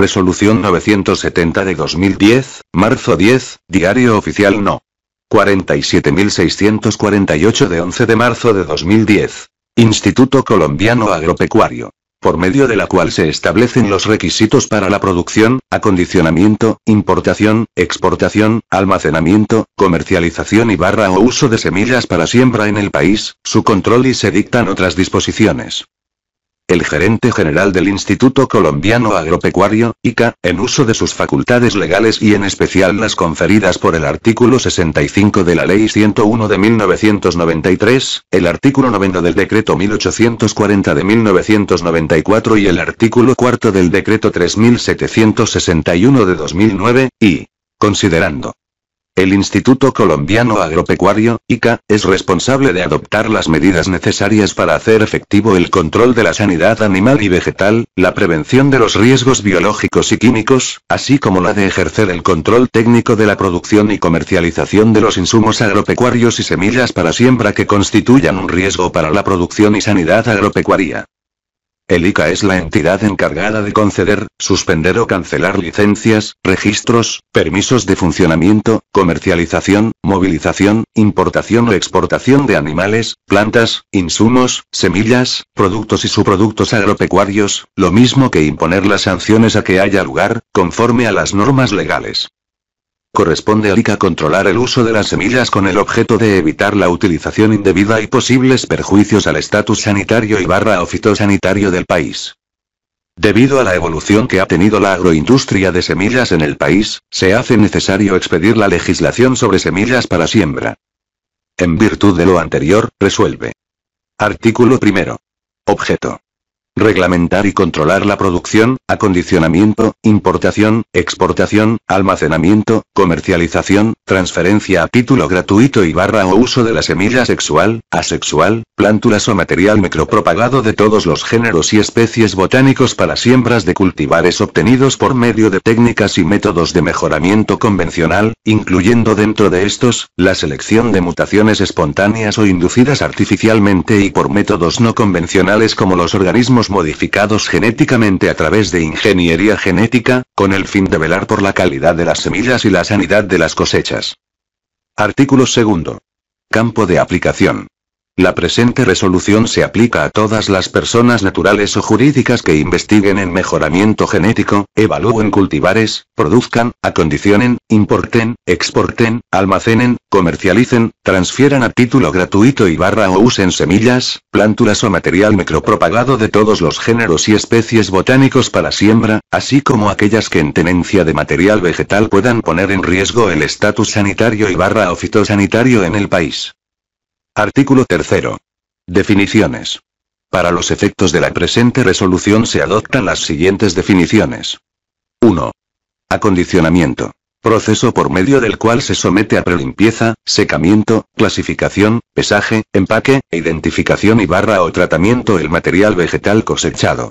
Resolución 970 de 2010, marzo 10, Diario Oficial No. 47648 de 11 de marzo de 2010. Instituto Colombiano Agropecuario. Por medio de la cual se establecen los requisitos para la producción, acondicionamiento, importación, exportación, almacenamiento, comercialización y barra o uso de semillas para siembra en el país, su control y se dictan otras disposiciones el gerente general del Instituto Colombiano Agropecuario, ICA, en uso de sus facultades legales y en especial las conferidas por el artículo 65 de la Ley 101 de 1993, el artículo 90 del Decreto 1840 de 1994 y el artículo 4 del Decreto 3761 de 2009, y, considerando el Instituto Colombiano Agropecuario, ICA, es responsable de adoptar las medidas necesarias para hacer efectivo el control de la sanidad animal y vegetal, la prevención de los riesgos biológicos y químicos, así como la de ejercer el control técnico de la producción y comercialización de los insumos agropecuarios y semillas para siembra que constituyan un riesgo para la producción y sanidad agropecuaria. El ICA es la entidad encargada de conceder, suspender o cancelar licencias, registros, permisos de funcionamiento, comercialización, movilización, importación o exportación de animales, plantas, insumos, semillas, productos y subproductos agropecuarios, lo mismo que imponer las sanciones a que haya lugar, conforme a las normas legales. Corresponde a ICA controlar el uso de las semillas con el objeto de evitar la utilización indebida y posibles perjuicios al estatus sanitario y barra o fitosanitario del país. Debido a la evolución que ha tenido la agroindustria de semillas en el país, se hace necesario expedir la legislación sobre semillas para siembra. En virtud de lo anterior, resuelve. Artículo primero. Objeto reglamentar y controlar la producción, acondicionamiento, importación, exportación, almacenamiento, comercialización, transferencia a título gratuito y barra o uso de la semilla sexual, asexual, plántulas o material micropropagado de todos los géneros y especies botánicos para siembras de cultivares obtenidos por medio de técnicas y métodos de mejoramiento convencional, incluyendo dentro de estos, la selección de mutaciones espontáneas o inducidas artificialmente y por métodos no convencionales como los organismos modificados genéticamente a través de ingeniería genética, con el fin de velar por la calidad de las semillas y la sanidad de las cosechas. Artículo 2. Campo de aplicación. La presente resolución se aplica a todas las personas naturales o jurídicas que investiguen en mejoramiento genético, evalúen cultivares, produzcan, acondicionen, importen, exporten, almacenen, comercialicen, transfieran a título gratuito y barra o usen semillas, plántulas o material micropropagado de todos los géneros y especies botánicos para siembra, así como aquellas que en tenencia de material vegetal puedan poner en riesgo el estatus sanitario y barra o fitosanitario en el país. Artículo 3. Definiciones. Para los efectos de la presente resolución se adoptan las siguientes definiciones. 1. Acondicionamiento. Proceso por medio del cual se somete a prelimpieza, secamiento, clasificación, pesaje, empaque, identificación y barra o tratamiento el material vegetal cosechado.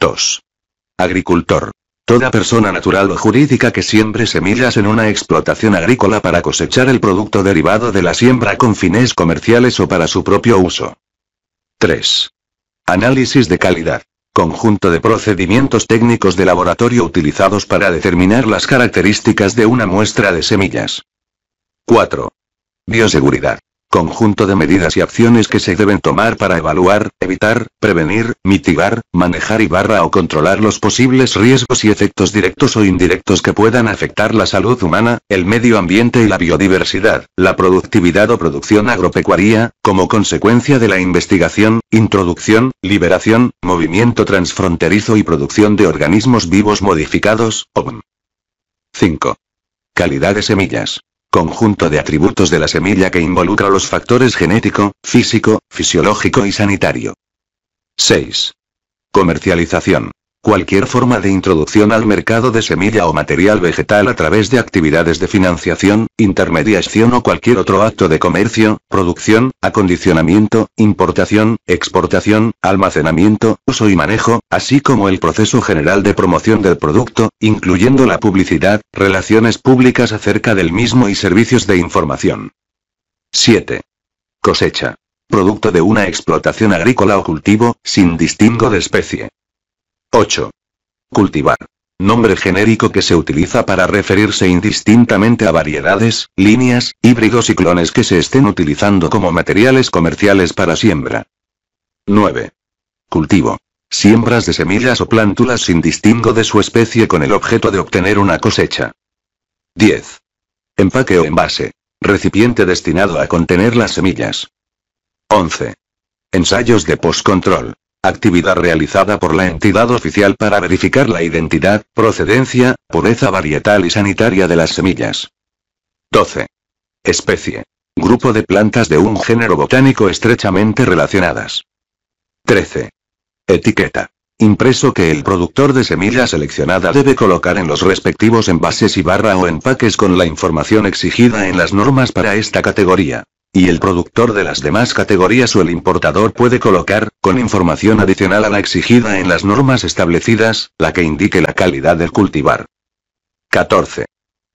2. Agricultor. Toda persona natural o jurídica que siembre semillas en una explotación agrícola para cosechar el producto derivado de la siembra con fines comerciales o para su propio uso. 3. Análisis de calidad. Conjunto de procedimientos técnicos de laboratorio utilizados para determinar las características de una muestra de semillas. 4. Bioseguridad. Conjunto de medidas y acciones que se deben tomar para evaluar, evitar, prevenir, mitigar, manejar y barra o controlar los posibles riesgos y efectos directos o indirectos que puedan afectar la salud humana, el medio ambiente y la biodiversidad, la productividad o producción agropecuaria, como consecuencia de la investigación, introducción, liberación, movimiento transfronterizo y producción de organismos vivos modificados, OVM. 5. Calidad de semillas conjunto de atributos de la semilla que involucra los factores genético, físico, fisiológico y sanitario. 6. Comercialización. Cualquier forma de introducción al mercado de semilla o material vegetal a través de actividades de financiación, intermediación o cualquier otro acto de comercio, producción, acondicionamiento, importación, exportación, almacenamiento, uso y manejo, así como el proceso general de promoción del producto, incluyendo la publicidad, relaciones públicas acerca del mismo y servicios de información. 7. Cosecha. Producto de una explotación agrícola o cultivo, sin distingo de especie. 8. Cultivar. Nombre genérico que se utiliza para referirse indistintamente a variedades, líneas, híbridos y clones que se estén utilizando como materiales comerciales para siembra. 9. Cultivo. Siembras de semillas o plántulas sin distingo de su especie con el objeto de obtener una cosecha. 10. Empaque o envase. Recipiente destinado a contener las semillas. 11. Ensayos de postcontrol actividad realizada por la entidad oficial para verificar la identidad, procedencia, pureza varietal y sanitaria de las semillas. 12. Especie. Grupo de plantas de un género botánico estrechamente relacionadas. 13. Etiqueta. Impreso que el productor de semilla seleccionada debe colocar en los respectivos envases y barra o empaques con la información exigida en las normas para esta categoría. Y el productor de las demás categorías o el importador puede colocar, con información adicional a la exigida en las normas establecidas, la que indique la calidad del cultivar. 14.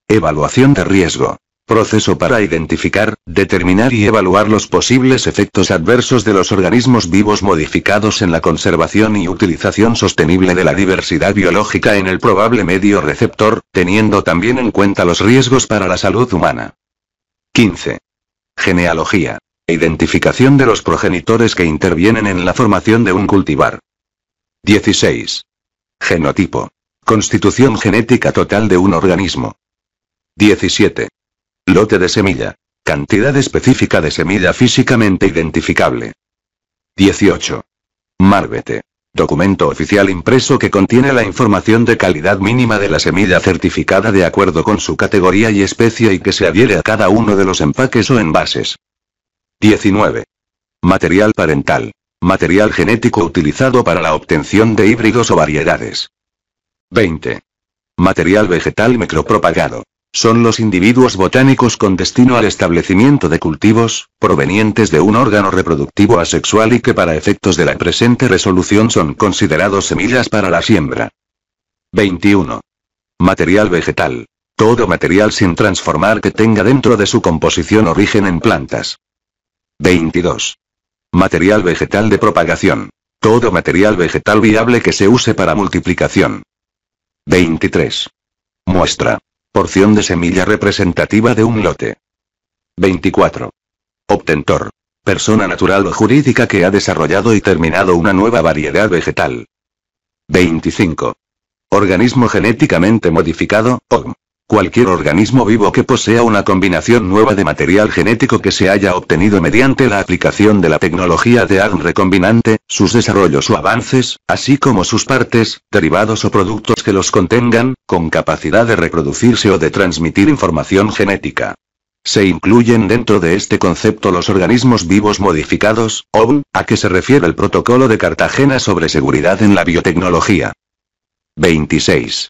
Evaluación de riesgo. Proceso para identificar, determinar y evaluar los posibles efectos adversos de los organismos vivos modificados en la conservación y utilización sostenible de la diversidad biológica en el probable medio receptor, teniendo también en cuenta los riesgos para la salud humana. 15. Genealogía. Identificación de los progenitores que intervienen en la formación de un cultivar. 16. Genotipo. Constitución genética total de un organismo. 17. Lote de semilla. Cantidad específica de semilla físicamente identificable. 18. Marbete. Documento oficial impreso que contiene la información de calidad mínima de la semilla certificada de acuerdo con su categoría y especie y que se adhiere a cada uno de los empaques o envases. 19. Material parental. Material genético utilizado para la obtención de híbridos o variedades. 20. Material vegetal micropropagado. Son los individuos botánicos con destino al establecimiento de cultivos, provenientes de un órgano reproductivo asexual y que para efectos de la presente resolución son considerados semillas para la siembra. 21. Material vegetal. Todo material sin transformar que tenga dentro de su composición origen en plantas. 22. Material vegetal de propagación. Todo material vegetal viable que se use para multiplicación. 23. Muestra. Porción de semilla representativa de un lote. 24. Obtentor. Persona natural o jurídica que ha desarrollado y terminado una nueva variedad vegetal. 25. Organismo genéticamente modificado, OGM. Cualquier organismo vivo que posea una combinación nueva de material genético que se haya obtenido mediante la aplicación de la tecnología de ADN recombinante, sus desarrollos o avances, así como sus partes, derivados o productos que los contengan, con capacidad de reproducirse o de transmitir información genética. Se incluyen dentro de este concepto los organismos vivos modificados, OVM, a que se refiere el protocolo de Cartagena sobre seguridad en la biotecnología. 26.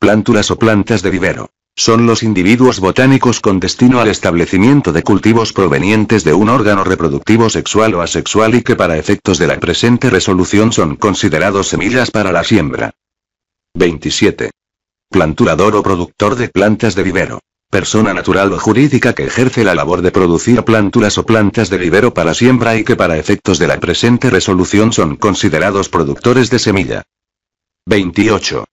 Plántulas o plantas de vivero. Son los individuos botánicos con destino al establecimiento de cultivos provenientes de un órgano reproductivo sexual o asexual y que para efectos de la presente resolución son considerados semillas para la siembra. 27. Planturador o productor de plantas de vivero. Persona natural o jurídica que ejerce la labor de producir plántulas o plantas de vivero para siembra y que para efectos de la presente resolución son considerados productores de semilla. 28.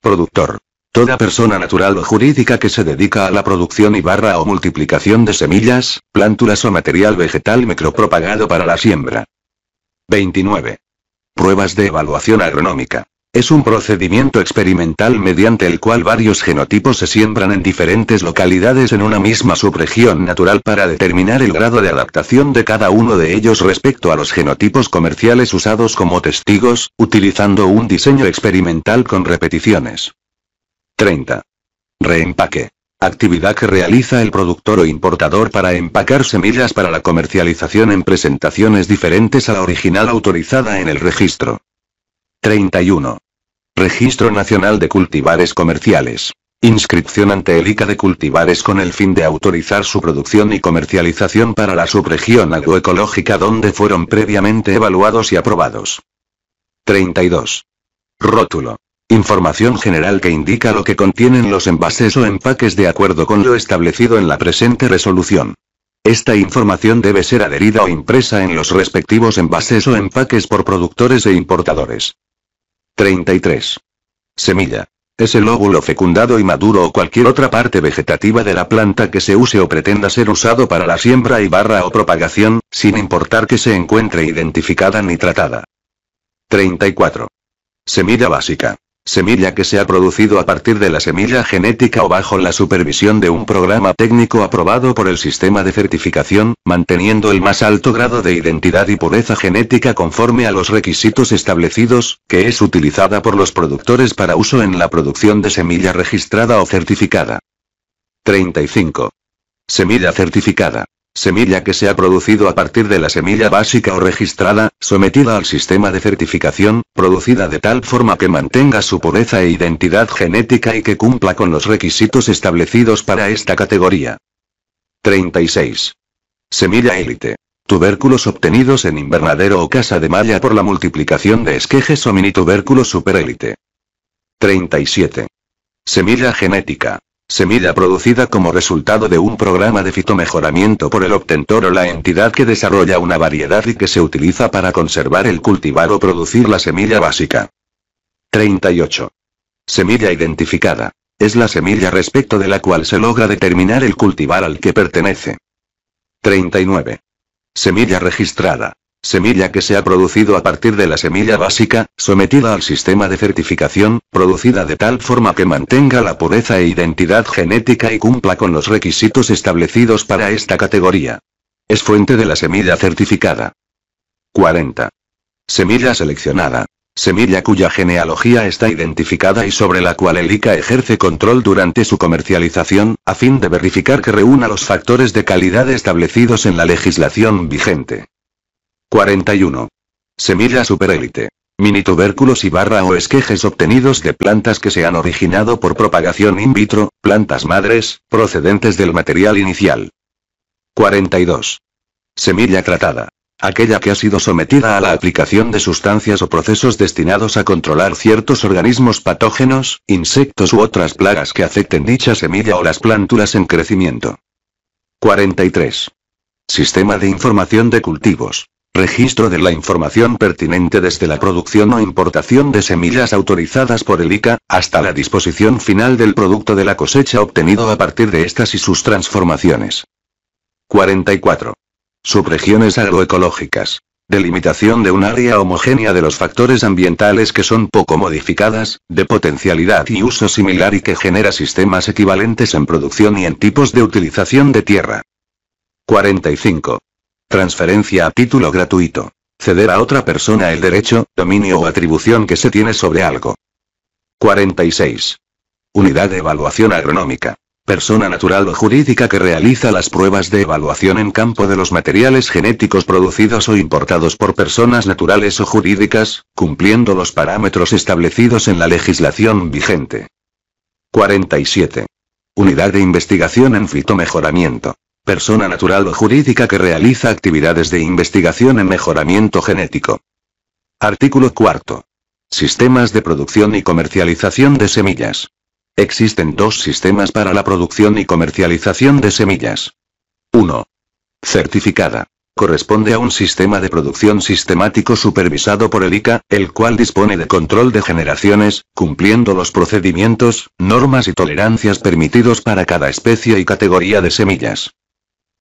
Productor. Toda persona natural o jurídica que se dedica a la producción y barra o multiplicación de semillas, plántulas o material vegetal micropropagado para la siembra. 29. Pruebas de evaluación agronómica. Es un procedimiento experimental mediante el cual varios genotipos se siembran en diferentes localidades en una misma subregión natural para determinar el grado de adaptación de cada uno de ellos respecto a los genotipos comerciales usados como testigos, utilizando un diseño experimental con repeticiones. 30. Reempaque. Actividad que realiza el productor o importador para empacar semillas para la comercialización en presentaciones diferentes a la original autorizada en el registro. 31. Registro Nacional de Cultivares Comerciales. Inscripción ante el ICA de cultivares con el fin de autorizar su producción y comercialización para la subregión agroecológica donde fueron previamente evaluados y aprobados. 32. Rótulo. Información general que indica lo que contienen los envases o empaques de acuerdo con lo establecido en la presente resolución. Esta información debe ser adherida o impresa en los respectivos envases o empaques por productores e importadores. 33. Semilla. Es el óvulo fecundado y maduro o cualquier otra parte vegetativa de la planta que se use o pretenda ser usado para la siembra y barra o propagación, sin importar que se encuentre identificada ni tratada. 34. Semilla básica semilla que se ha producido a partir de la semilla genética o bajo la supervisión de un programa técnico aprobado por el sistema de certificación, manteniendo el más alto grado de identidad y pureza genética conforme a los requisitos establecidos, que es utilizada por los productores para uso en la producción de semilla registrada o certificada. 35. Semilla certificada. Semilla que se ha producido a partir de la semilla básica o registrada, sometida al sistema de certificación, producida de tal forma que mantenga su pureza e identidad genética y que cumpla con los requisitos establecidos para esta categoría. 36. Semilla élite. Tubérculos obtenidos en invernadero o casa de malla por la multiplicación de esquejes o minitubérculos superélite. 37. Semilla genética. Semilla producida como resultado de un programa de fitomejoramiento por el obtentor o la entidad que desarrolla una variedad y que se utiliza para conservar el cultivar o producir la semilla básica. 38. Semilla identificada. Es la semilla respecto de la cual se logra determinar el cultivar al que pertenece. 39. Semilla registrada. Semilla que se ha producido a partir de la semilla básica, sometida al sistema de certificación, producida de tal forma que mantenga la pureza e identidad genética y cumpla con los requisitos establecidos para esta categoría. Es fuente de la semilla certificada. 40. Semilla seleccionada. Semilla cuya genealogía está identificada y sobre la cual el ICA ejerce control durante su comercialización, a fin de verificar que reúna los factores de calidad establecidos en la legislación vigente. 41. Semilla superélite. Mini tubérculos y barra o esquejes obtenidos de plantas que se han originado por propagación in vitro, plantas madres, procedentes del material inicial. 42. Semilla tratada. Aquella que ha sido sometida a la aplicación de sustancias o procesos destinados a controlar ciertos organismos patógenos, insectos u otras plagas que afecten dicha semilla o las plántulas en crecimiento. 43. Sistema de información de cultivos. Registro de la información pertinente desde la producción o importación de semillas autorizadas por el ICA, hasta la disposición final del producto de la cosecha obtenido a partir de estas y sus transformaciones. 44. Subregiones agroecológicas. Delimitación de un área homogénea de los factores ambientales que son poco modificadas, de potencialidad y uso similar y que genera sistemas equivalentes en producción y en tipos de utilización de tierra. 45. Transferencia a título gratuito. Ceder a otra persona el derecho, dominio o atribución que se tiene sobre algo. 46. Unidad de evaluación agronómica. Persona natural o jurídica que realiza las pruebas de evaluación en campo de los materiales genéticos producidos o importados por personas naturales o jurídicas, cumpliendo los parámetros establecidos en la legislación vigente. 47. Unidad de investigación en fitomejoramiento persona natural o jurídica que realiza actividades de investigación en mejoramiento genético. Artículo 4. Sistemas de producción y comercialización de semillas. Existen dos sistemas para la producción y comercialización de semillas. 1. Certificada. Corresponde a un sistema de producción sistemático supervisado por el ICA, el cual dispone de control de generaciones, cumpliendo los procedimientos, normas y tolerancias permitidos para cada especie y categoría de semillas.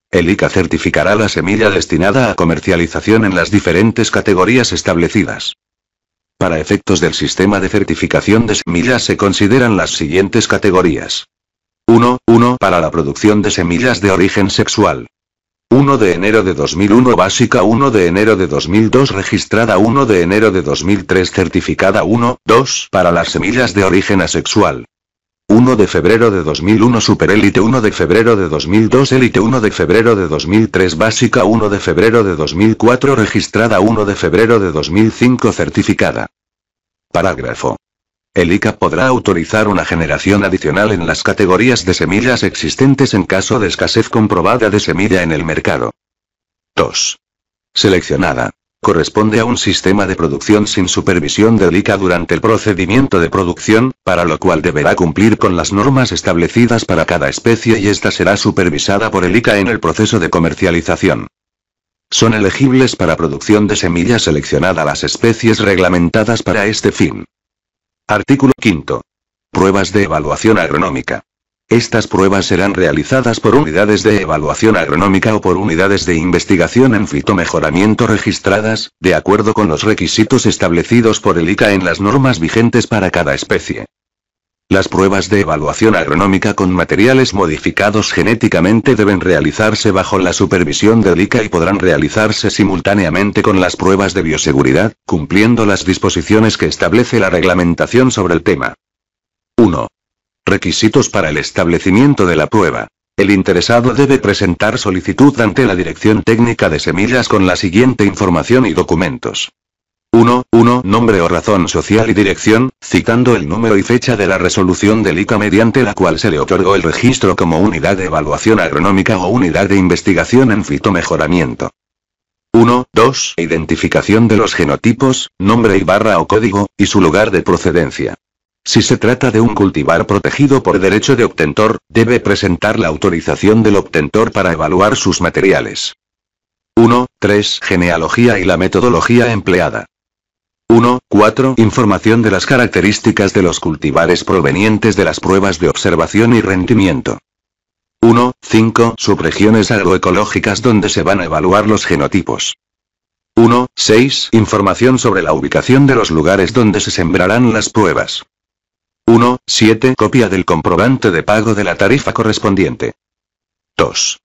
El ICA certificará la semilla destinada a comercialización en las diferentes categorías establecidas. Para efectos del sistema de certificación de semillas se consideran las siguientes categorías. 1. Para la producción de semillas de origen sexual. 1 de enero de 2001 básica 1 de enero de 2002 registrada 1 de enero de 2003 certificada 1.2. 2 para las semillas de origen asexual. 1 de febrero de 2001 Superélite 1 de febrero de 2002 Élite 1 de febrero de 2003 Básica 1 de febrero de 2004 Registrada 1 de febrero de 2005 Certificada. Parágrafo. El ICA podrá autorizar una generación adicional en las categorías de semillas existentes en caso de escasez comprobada de semilla en el mercado. 2. Seleccionada corresponde a un sistema de producción sin supervisión del ICA durante el procedimiento de producción, para lo cual deberá cumplir con las normas establecidas para cada especie y esta será supervisada por el ICA en el proceso de comercialización. Son elegibles para producción de semillas seleccionada las especies reglamentadas para este fin. Artículo 5. Pruebas de evaluación agronómica. Estas pruebas serán realizadas por unidades de evaluación agronómica o por unidades de investigación en fitomejoramiento registradas, de acuerdo con los requisitos establecidos por el ICA en las normas vigentes para cada especie. Las pruebas de evaluación agronómica con materiales modificados genéticamente deben realizarse bajo la supervisión del ICA y podrán realizarse simultáneamente con las pruebas de bioseguridad, cumpliendo las disposiciones que establece la reglamentación sobre el tema. 1. Requisitos para el establecimiento de la prueba. El interesado debe presentar solicitud ante la Dirección Técnica de Semillas con la siguiente información y documentos. 1. 1. Nombre o razón social y dirección, citando el número y fecha de la resolución del ICA mediante la cual se le otorgó el registro como unidad de evaluación agronómica o unidad de investigación en fitomejoramiento. 1. 2. Identificación de los genotipos, nombre y barra o código, y su lugar de procedencia. Si se trata de un cultivar protegido por derecho de obtentor, debe presentar la autorización del obtentor para evaluar sus materiales. 1. 3. Genealogía y la metodología empleada. 1. 4. Información de las características de los cultivares provenientes de las pruebas de observación y rendimiento. 1.5 Subregiones agroecológicas donde se van a evaluar los genotipos. 1. 6. Información sobre la ubicación de los lugares donde se sembrarán las pruebas. 1, 7. Copia del comprobante de pago de la tarifa correspondiente. 2.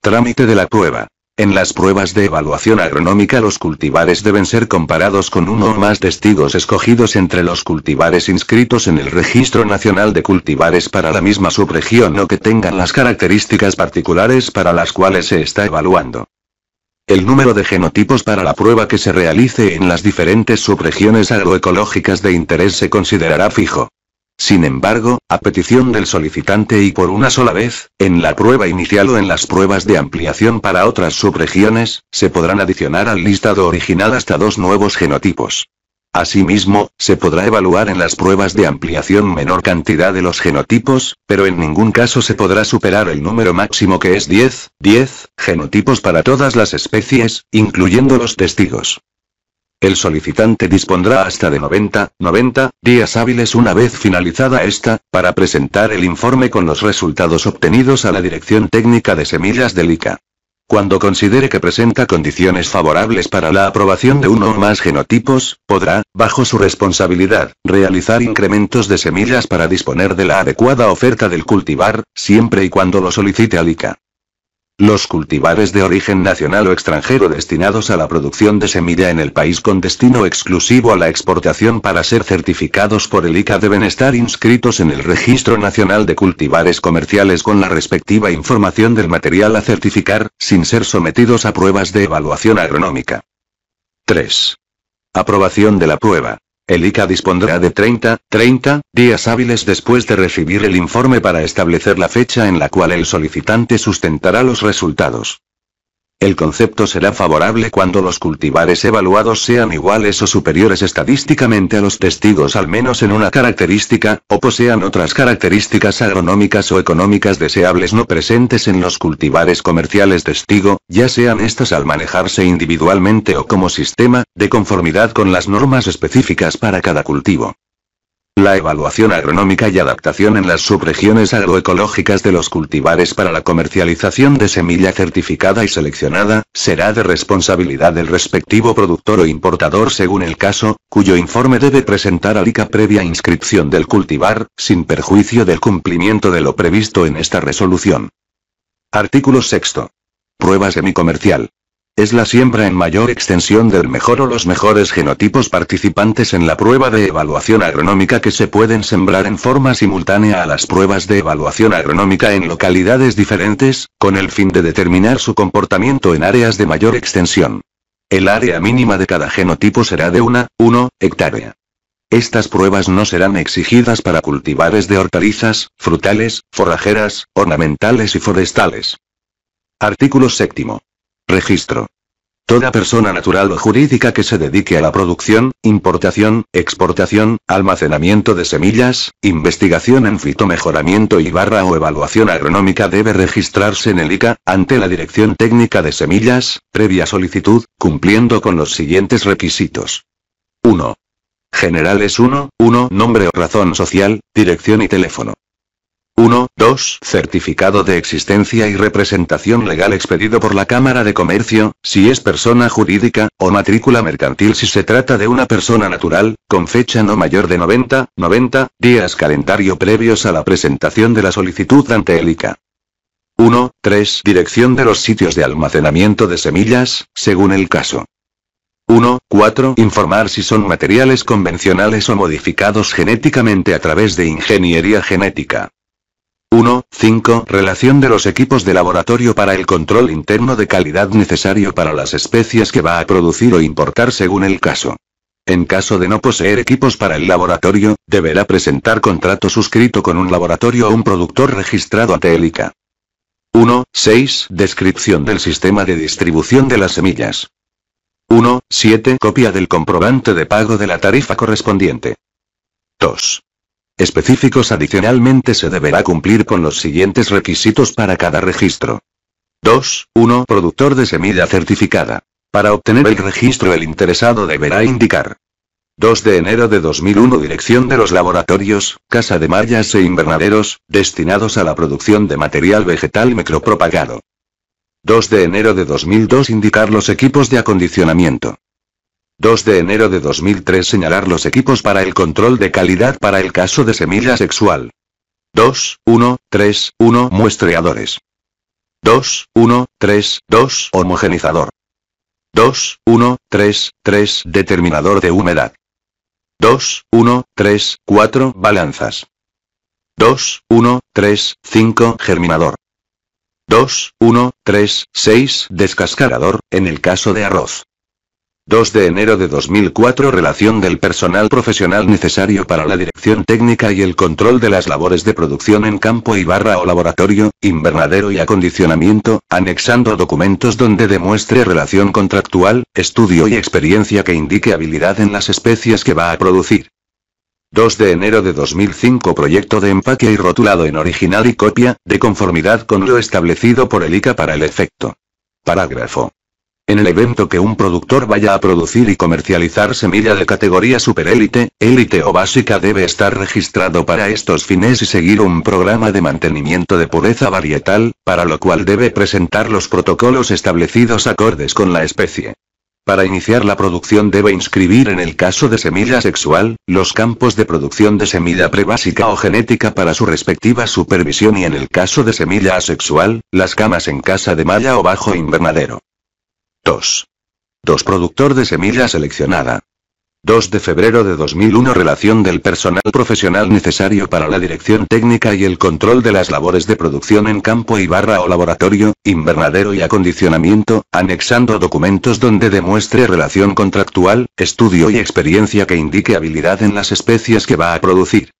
Trámite de la prueba. En las pruebas de evaluación agronómica los cultivares deben ser comparados con uno o más testigos escogidos entre los cultivares inscritos en el Registro Nacional de Cultivares para la misma subregión o que tengan las características particulares para las cuales se está evaluando. El número de genotipos para la prueba que se realice en las diferentes subregiones agroecológicas de interés se considerará fijo. Sin embargo, a petición del solicitante y por una sola vez, en la prueba inicial o en las pruebas de ampliación para otras subregiones, se podrán adicionar al listado original hasta dos nuevos genotipos. Asimismo, se podrá evaluar en las pruebas de ampliación menor cantidad de los genotipos, pero en ningún caso se podrá superar el número máximo que es 10, 10, genotipos para todas las especies, incluyendo los testigos. El solicitante dispondrá hasta de 90, 90 días hábiles una vez finalizada esta, para presentar el informe con los resultados obtenidos a la Dirección Técnica de Semillas del ICA. Cuando considere que presenta condiciones favorables para la aprobación de uno o más genotipos, podrá, bajo su responsabilidad, realizar incrementos de semillas para disponer de la adecuada oferta del cultivar, siempre y cuando lo solicite al ICA. Los cultivares de origen nacional o extranjero destinados a la producción de semilla en el país con destino exclusivo a la exportación para ser certificados por el ICA deben estar inscritos en el Registro Nacional de Cultivares Comerciales con la respectiva información del material a certificar, sin ser sometidos a pruebas de evaluación agronómica. 3. Aprobación de la prueba. El ICA dispondrá de 30, 30 días hábiles después de recibir el informe para establecer la fecha en la cual el solicitante sustentará los resultados. El concepto será favorable cuando los cultivares evaluados sean iguales o superiores estadísticamente a los testigos al menos en una característica, o posean otras características agronómicas o económicas deseables no presentes en los cultivares comerciales testigo, ya sean estas al manejarse individualmente o como sistema, de conformidad con las normas específicas para cada cultivo. La evaluación agronómica y adaptación en las subregiones agroecológicas de los cultivares para la comercialización de semilla certificada y seleccionada, será de responsabilidad del respectivo productor o importador según el caso, cuyo informe debe presentar a ICA previa inscripción del cultivar, sin perjuicio del cumplimiento de lo previsto en esta resolución. Artículo 6. Prueba semicomercial. Es la siembra en mayor extensión del mejor o los mejores genotipos participantes en la prueba de evaluación agronómica que se pueden sembrar en forma simultánea a las pruebas de evaluación agronómica en localidades diferentes, con el fin de determinar su comportamiento en áreas de mayor extensión. El área mínima de cada genotipo será de una, 1 hectárea. Estas pruebas no serán exigidas para cultivares de hortalizas, frutales, forrajeras, ornamentales y forestales. Artículo séptimo. Registro. Toda persona natural o jurídica que se dedique a la producción, importación, exportación, almacenamiento de semillas, investigación en fitomejoramiento y barra o evaluación agronómica debe registrarse en el ICA, ante la Dirección Técnica de Semillas, previa solicitud, cumpliendo con los siguientes requisitos. 1. Generales 1, 1 nombre o razón social, dirección y teléfono. 1, 2. Certificado de existencia y representación legal expedido por la Cámara de Comercio, si es persona jurídica, o matrícula mercantil si se trata de una persona natural, con fecha no mayor de 90, 90 días calendario previos a la presentación de la solicitud ante el 1, 3. Dirección de los sitios de almacenamiento de semillas, según el caso. 1. 4. Informar si son materiales convencionales o modificados genéticamente a través de ingeniería genética. 1.5 Relación de los equipos de laboratorio para el control interno de calidad necesario para las especies que va a producir o importar según el caso. En caso de no poseer equipos para el laboratorio, deberá presentar contrato suscrito con un laboratorio o un productor registrado ante el ICA. 1. 6. Descripción del sistema de distribución de las semillas. 1. 7. Copia del comprobante de pago de la tarifa correspondiente. 2 específicos adicionalmente se deberá cumplir con los siguientes requisitos para cada registro. 2. 1. Productor de semilla certificada. Para obtener el registro el interesado deberá indicar 2 de enero de 2001 Dirección de los Laboratorios, Casa de Mallas e Invernaderos, destinados a la producción de material vegetal micropropagado. 2 de enero de 2002 Indicar los equipos de acondicionamiento. 2 de enero de 2003 señalar los equipos para el control de calidad para el caso de semilla sexual. 2, 1, 3, 1 muestreadores. 2, 1, 3, 2 homogenizador. 2, 1, 3, 3 determinador de humedad. 2, 1, 3, 4 balanzas. 2, 1, 3, 5 germinador. 2, 1, 3, 6 descascarador, en el caso de arroz. 2 de enero de 2004 Relación del personal profesional necesario para la dirección técnica y el control de las labores de producción en campo y barra o laboratorio, invernadero y acondicionamiento, anexando documentos donde demuestre relación contractual, estudio y experiencia que indique habilidad en las especies que va a producir. 2 de enero de 2005 Proyecto de empaque y rotulado en original y copia, de conformidad con lo establecido por el ICA para el efecto. Parágrafo. En el evento que un productor vaya a producir y comercializar semilla de categoría superélite, élite o básica debe estar registrado para estos fines y seguir un programa de mantenimiento de pureza varietal, para lo cual debe presentar los protocolos establecidos acordes con la especie. Para iniciar la producción debe inscribir en el caso de semilla sexual, los campos de producción de semilla prebásica o genética para su respectiva supervisión y en el caso de semilla asexual, las camas en casa de malla o bajo invernadero. 2. 2. Productor de semilla seleccionada. 2 de febrero de 2001 Relación del personal profesional necesario para la dirección técnica y el control de las labores de producción en campo y barra o laboratorio, invernadero y acondicionamiento, anexando documentos donde demuestre relación contractual, estudio y experiencia que indique habilidad en las especies que va a producir.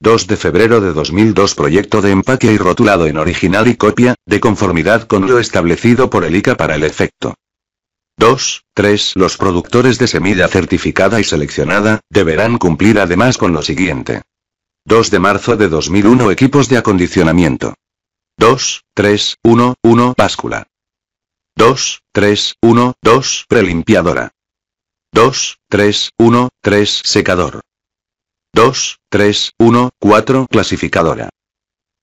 2 de febrero de 2002 Proyecto de empaque y rotulado en original y copia, de conformidad con lo establecido por el ICA para el efecto. 2. 3. Los productores de semilla certificada y seleccionada, deberán cumplir además con lo siguiente. 2 de marzo de 2001 Equipos de acondicionamiento. 2, 3, 1, 1 Báscula. 2, 3, 1, 2 Prelimpiadora. 2, 3, 1, 3 Secador. 2, 3, 1, 4, clasificadora.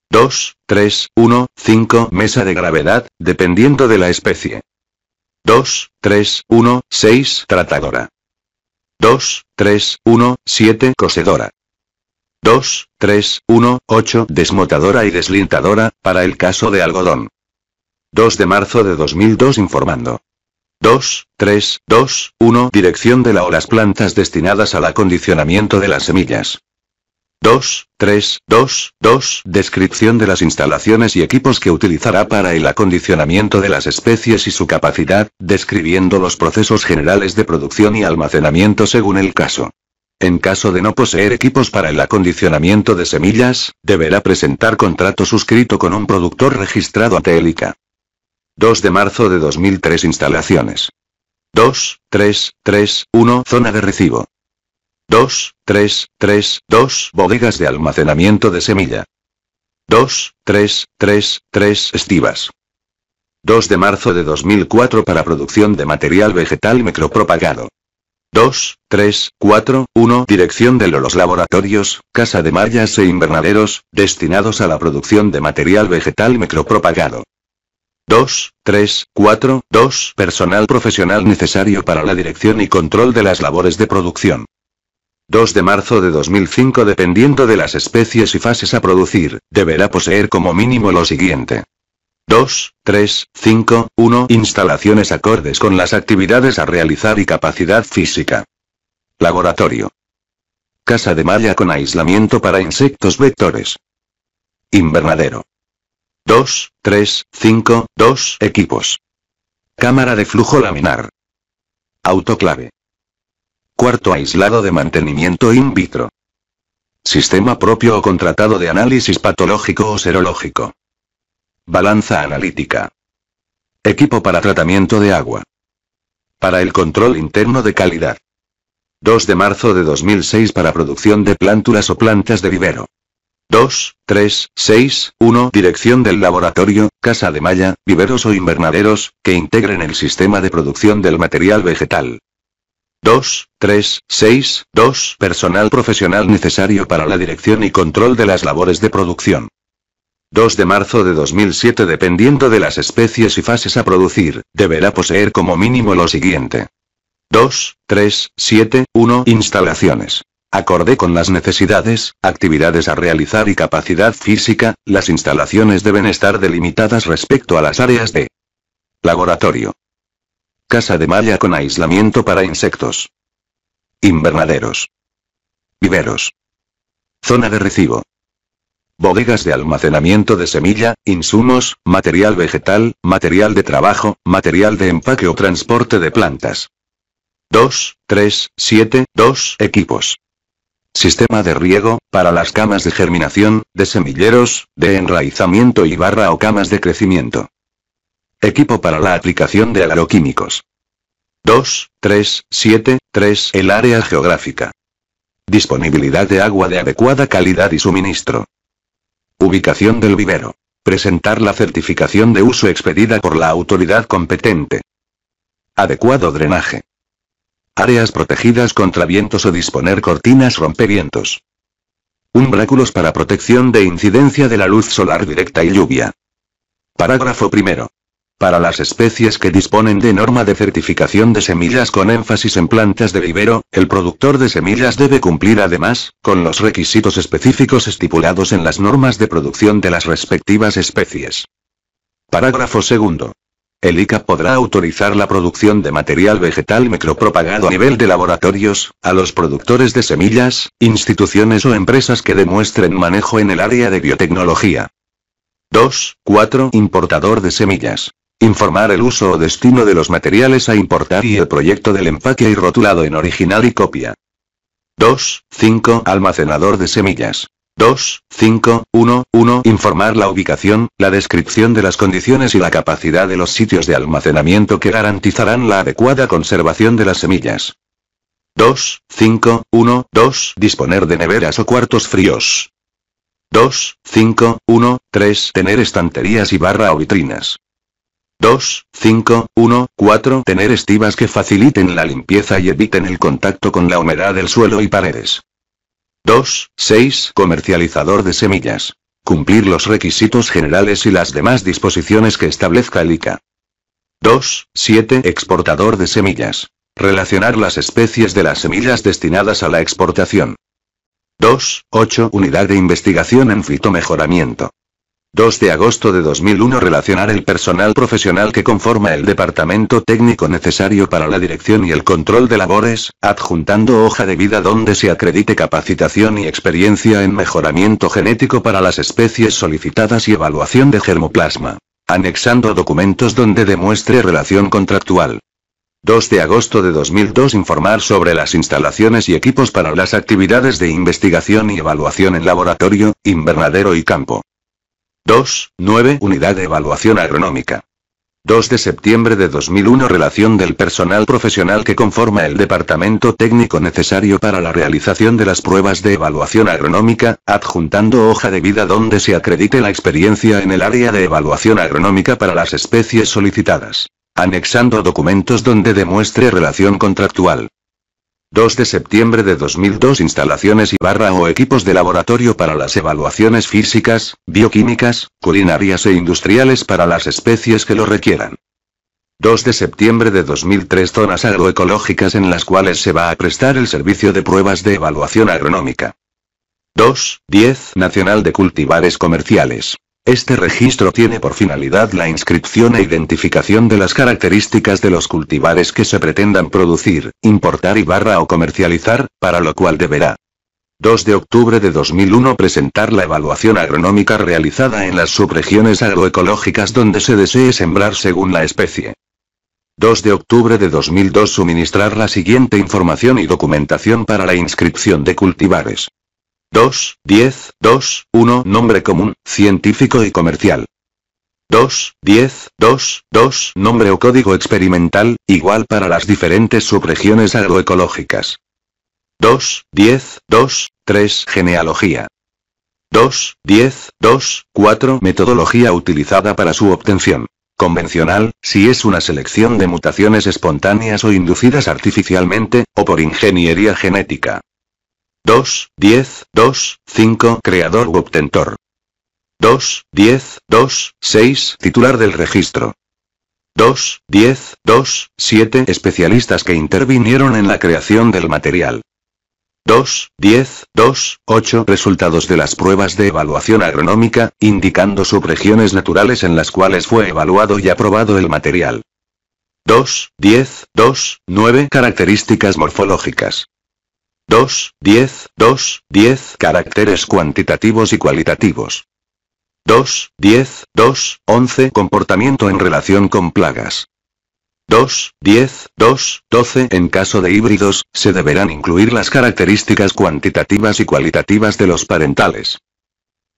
2, 3, 1, 5, mesa de gravedad, dependiendo de la especie. 2, 3, 1, 6, tratadora. 2, 3, 1, 7, cosedora. 2, 3, 1, 8, desmotadora y deslintadora, para el caso de algodón. 2 de marzo de 2002 informando. 2, 3, 2, 1 dirección de la o las plantas destinadas al acondicionamiento de las semillas. 2, 3, 2, 2 descripción de las instalaciones y equipos que utilizará para el acondicionamiento de las especies y su capacidad, describiendo los procesos generales de producción y almacenamiento según el caso. En caso de no poseer equipos para el acondicionamiento de semillas, deberá presentar contrato suscrito con un productor registrado ante ELICA. 2 de marzo de 2003 Instalaciones. 2, 3, 3, 1 Zona de recibo. 2, 3, 3, 2 Bodegas de almacenamiento de semilla. 2, 3, 3, 3 Estivas. 2 de marzo de 2004 para producción de material vegetal micropropagado. 2, 3, 4, 1 Dirección de los laboratorios, casa de mallas e invernaderos, destinados a la producción de material vegetal micropropagado. 2, 3, 4, 2. Personal profesional necesario para la dirección y control de las labores de producción. 2 de marzo de 2005 Dependiendo de las especies y fases a producir, deberá poseer como mínimo lo siguiente. 2, 3, 5, 1. Instalaciones acordes con las actividades a realizar y capacidad física. Laboratorio. Casa de malla con aislamiento para insectos vectores. Invernadero. 2, 3, 5, 2 equipos. Cámara de flujo laminar. Autoclave. Cuarto aislado de mantenimiento in vitro. Sistema propio o contratado de análisis patológico o serológico. Balanza analítica. Equipo para tratamiento de agua. Para el control interno de calidad. 2 de marzo de 2006 para producción de plántulas o plantas de vivero. 2, 3, 6, 1 Dirección del laboratorio, casa de malla, viveros o invernaderos, que integren el sistema de producción del material vegetal. 2, 3, 6, 2 Personal profesional necesario para la dirección y control de las labores de producción. 2 de marzo de 2007 Dependiendo de las especies y fases a producir, deberá poseer como mínimo lo siguiente. 2, 3, 7, 1 Instalaciones. Acorde con las necesidades, actividades a realizar y capacidad física, las instalaciones deben estar delimitadas respecto a las áreas de laboratorio, casa de malla con aislamiento para insectos, invernaderos, viveros, zona de recibo, bodegas de almacenamiento de semilla, insumos, material vegetal, material de trabajo, material de empaque o transporte de plantas. 2, 3, 7, 2 equipos. Sistema de riego, para las camas de germinación, de semilleros, de enraizamiento y barra o camas de crecimiento. Equipo para la aplicación de agroquímicos 2, 3, 7, 3. El área geográfica. Disponibilidad de agua de adecuada calidad y suministro. Ubicación del vivero. Presentar la certificación de uso expedida por la autoridad competente. Adecuado drenaje. Áreas protegidas contra vientos o disponer cortinas rompevientos. Umbráculos para protección de incidencia de la luz solar directa y lluvia. Parágrafo primero. Para las especies que disponen de norma de certificación de semillas con énfasis en plantas de vivero, el productor de semillas debe cumplir además, con los requisitos específicos estipulados en las normas de producción de las respectivas especies. Parágrafo segundo. El ICA podrá autorizar la producción de material vegetal micropropagado a nivel de laboratorios, a los productores de semillas, instituciones o empresas que demuestren manejo en el área de biotecnología. 2. 4. Importador de semillas. Informar el uso o destino de los materiales a importar y el proyecto del empaque y rotulado en original y copia. 2. 5. Almacenador de semillas. 2, 5, 1, 1. Informar la ubicación, la descripción de las condiciones y la capacidad de los sitios de almacenamiento que garantizarán la adecuada conservación de las semillas. 2, 5, 1, 2. Disponer de neveras o cuartos fríos. 2, 5, 1, 3. Tener estanterías y barra o vitrinas. 2, 5, 1, 4. Tener estivas que faciliten la limpieza y eviten el contacto con la humedad del suelo y paredes. 2, 6. Comercializador de semillas. Cumplir los requisitos generales y las demás disposiciones que establezca el ICA. 2, 7. Exportador de semillas. Relacionar las especies de las semillas destinadas a la exportación. 2, 8. Unidad de investigación en fitomejoramiento. 2 de agosto de 2001 relacionar el personal profesional que conforma el departamento técnico necesario para la dirección y el control de labores, adjuntando hoja de vida donde se acredite capacitación y experiencia en mejoramiento genético para las especies solicitadas y evaluación de germoplasma. Anexando documentos donde demuestre relación contractual. 2 de agosto de 2002 informar sobre las instalaciones y equipos para las actividades de investigación y evaluación en laboratorio, invernadero y campo. 2, 9 Unidad de Evaluación Agronómica. 2 de septiembre de 2001 Relación del personal profesional que conforma el departamento técnico necesario para la realización de las pruebas de evaluación agronómica, adjuntando hoja de vida donde se acredite la experiencia en el área de evaluación agronómica para las especies solicitadas. Anexando documentos donde demuestre relación contractual. 2 de septiembre de 2002 Instalaciones y barra o equipos de laboratorio para las evaluaciones físicas, bioquímicas, culinarias e industriales para las especies que lo requieran. 2 de septiembre de 2003 Zonas agroecológicas en las cuales se va a prestar el servicio de pruebas de evaluación agronómica. 2. 10. Nacional de Cultivares Comerciales. Este registro tiene por finalidad la inscripción e identificación de las características de los cultivares que se pretendan producir, importar y barra o comercializar, para lo cual deberá 2 de octubre de 2001 presentar la evaluación agronómica realizada en las subregiones agroecológicas donde se desee sembrar según la especie. 2 de octubre de 2002 suministrar la siguiente información y documentación para la inscripción de cultivares. 2, 10, 2, 1 Nombre común, científico y comercial. 2, 10, 2, 2 Nombre o código experimental, igual para las diferentes subregiones agroecológicas. 2, 10, 2, 3 Genealogía. 2, 10, 2, 4 Metodología utilizada para su obtención convencional, si es una selección de mutaciones espontáneas o inducidas artificialmente, o por ingeniería genética. 2, 10, 2, 5, creador u obtentor. 2, 10, 2, 6, titular del registro. 2, 10, 2, 7, especialistas que intervinieron en la creación del material. 2, 10, 2, 8, resultados de las pruebas de evaluación agronómica, indicando subregiones naturales en las cuales fue evaluado y aprobado el material. 2, 10, 2, 9, características morfológicas. 2, 10, 2, 10 caracteres cuantitativos y cualitativos. 2, 10, 2, 11 comportamiento en relación con plagas. 2, 10, 2, 12 En caso de híbridos, se deberán incluir las características cuantitativas y cualitativas de los parentales.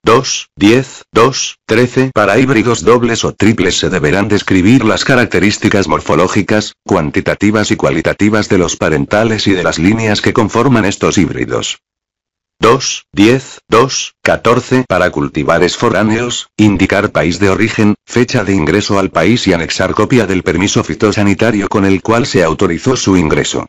2, 10, 2, 13 para híbridos dobles o triples se deberán describir las características morfológicas, cuantitativas y cualitativas de los parentales y de las líneas que conforman estos híbridos. 2, 10, 2, 14 para cultivares foráneos, indicar país de origen, fecha de ingreso al país y anexar copia del permiso fitosanitario con el cual se autorizó su ingreso.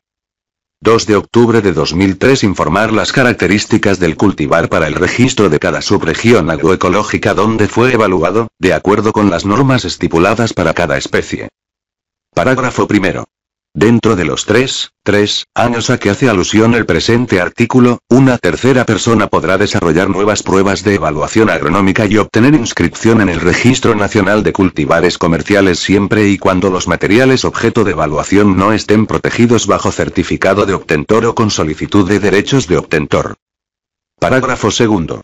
2 de octubre de 2003 informar las características del cultivar para el registro de cada subregión agroecológica donde fue evaluado, de acuerdo con las normas estipuladas para cada especie. Parágrafo primero. Dentro de los tres, tres años a que hace alusión el presente artículo, una tercera persona podrá desarrollar nuevas pruebas de evaluación agronómica y obtener inscripción en el Registro Nacional de Cultivares Comerciales siempre y cuando los materiales objeto de evaluación no estén protegidos bajo certificado de obtentor o con solicitud de derechos de obtentor. Parágrafo segundo.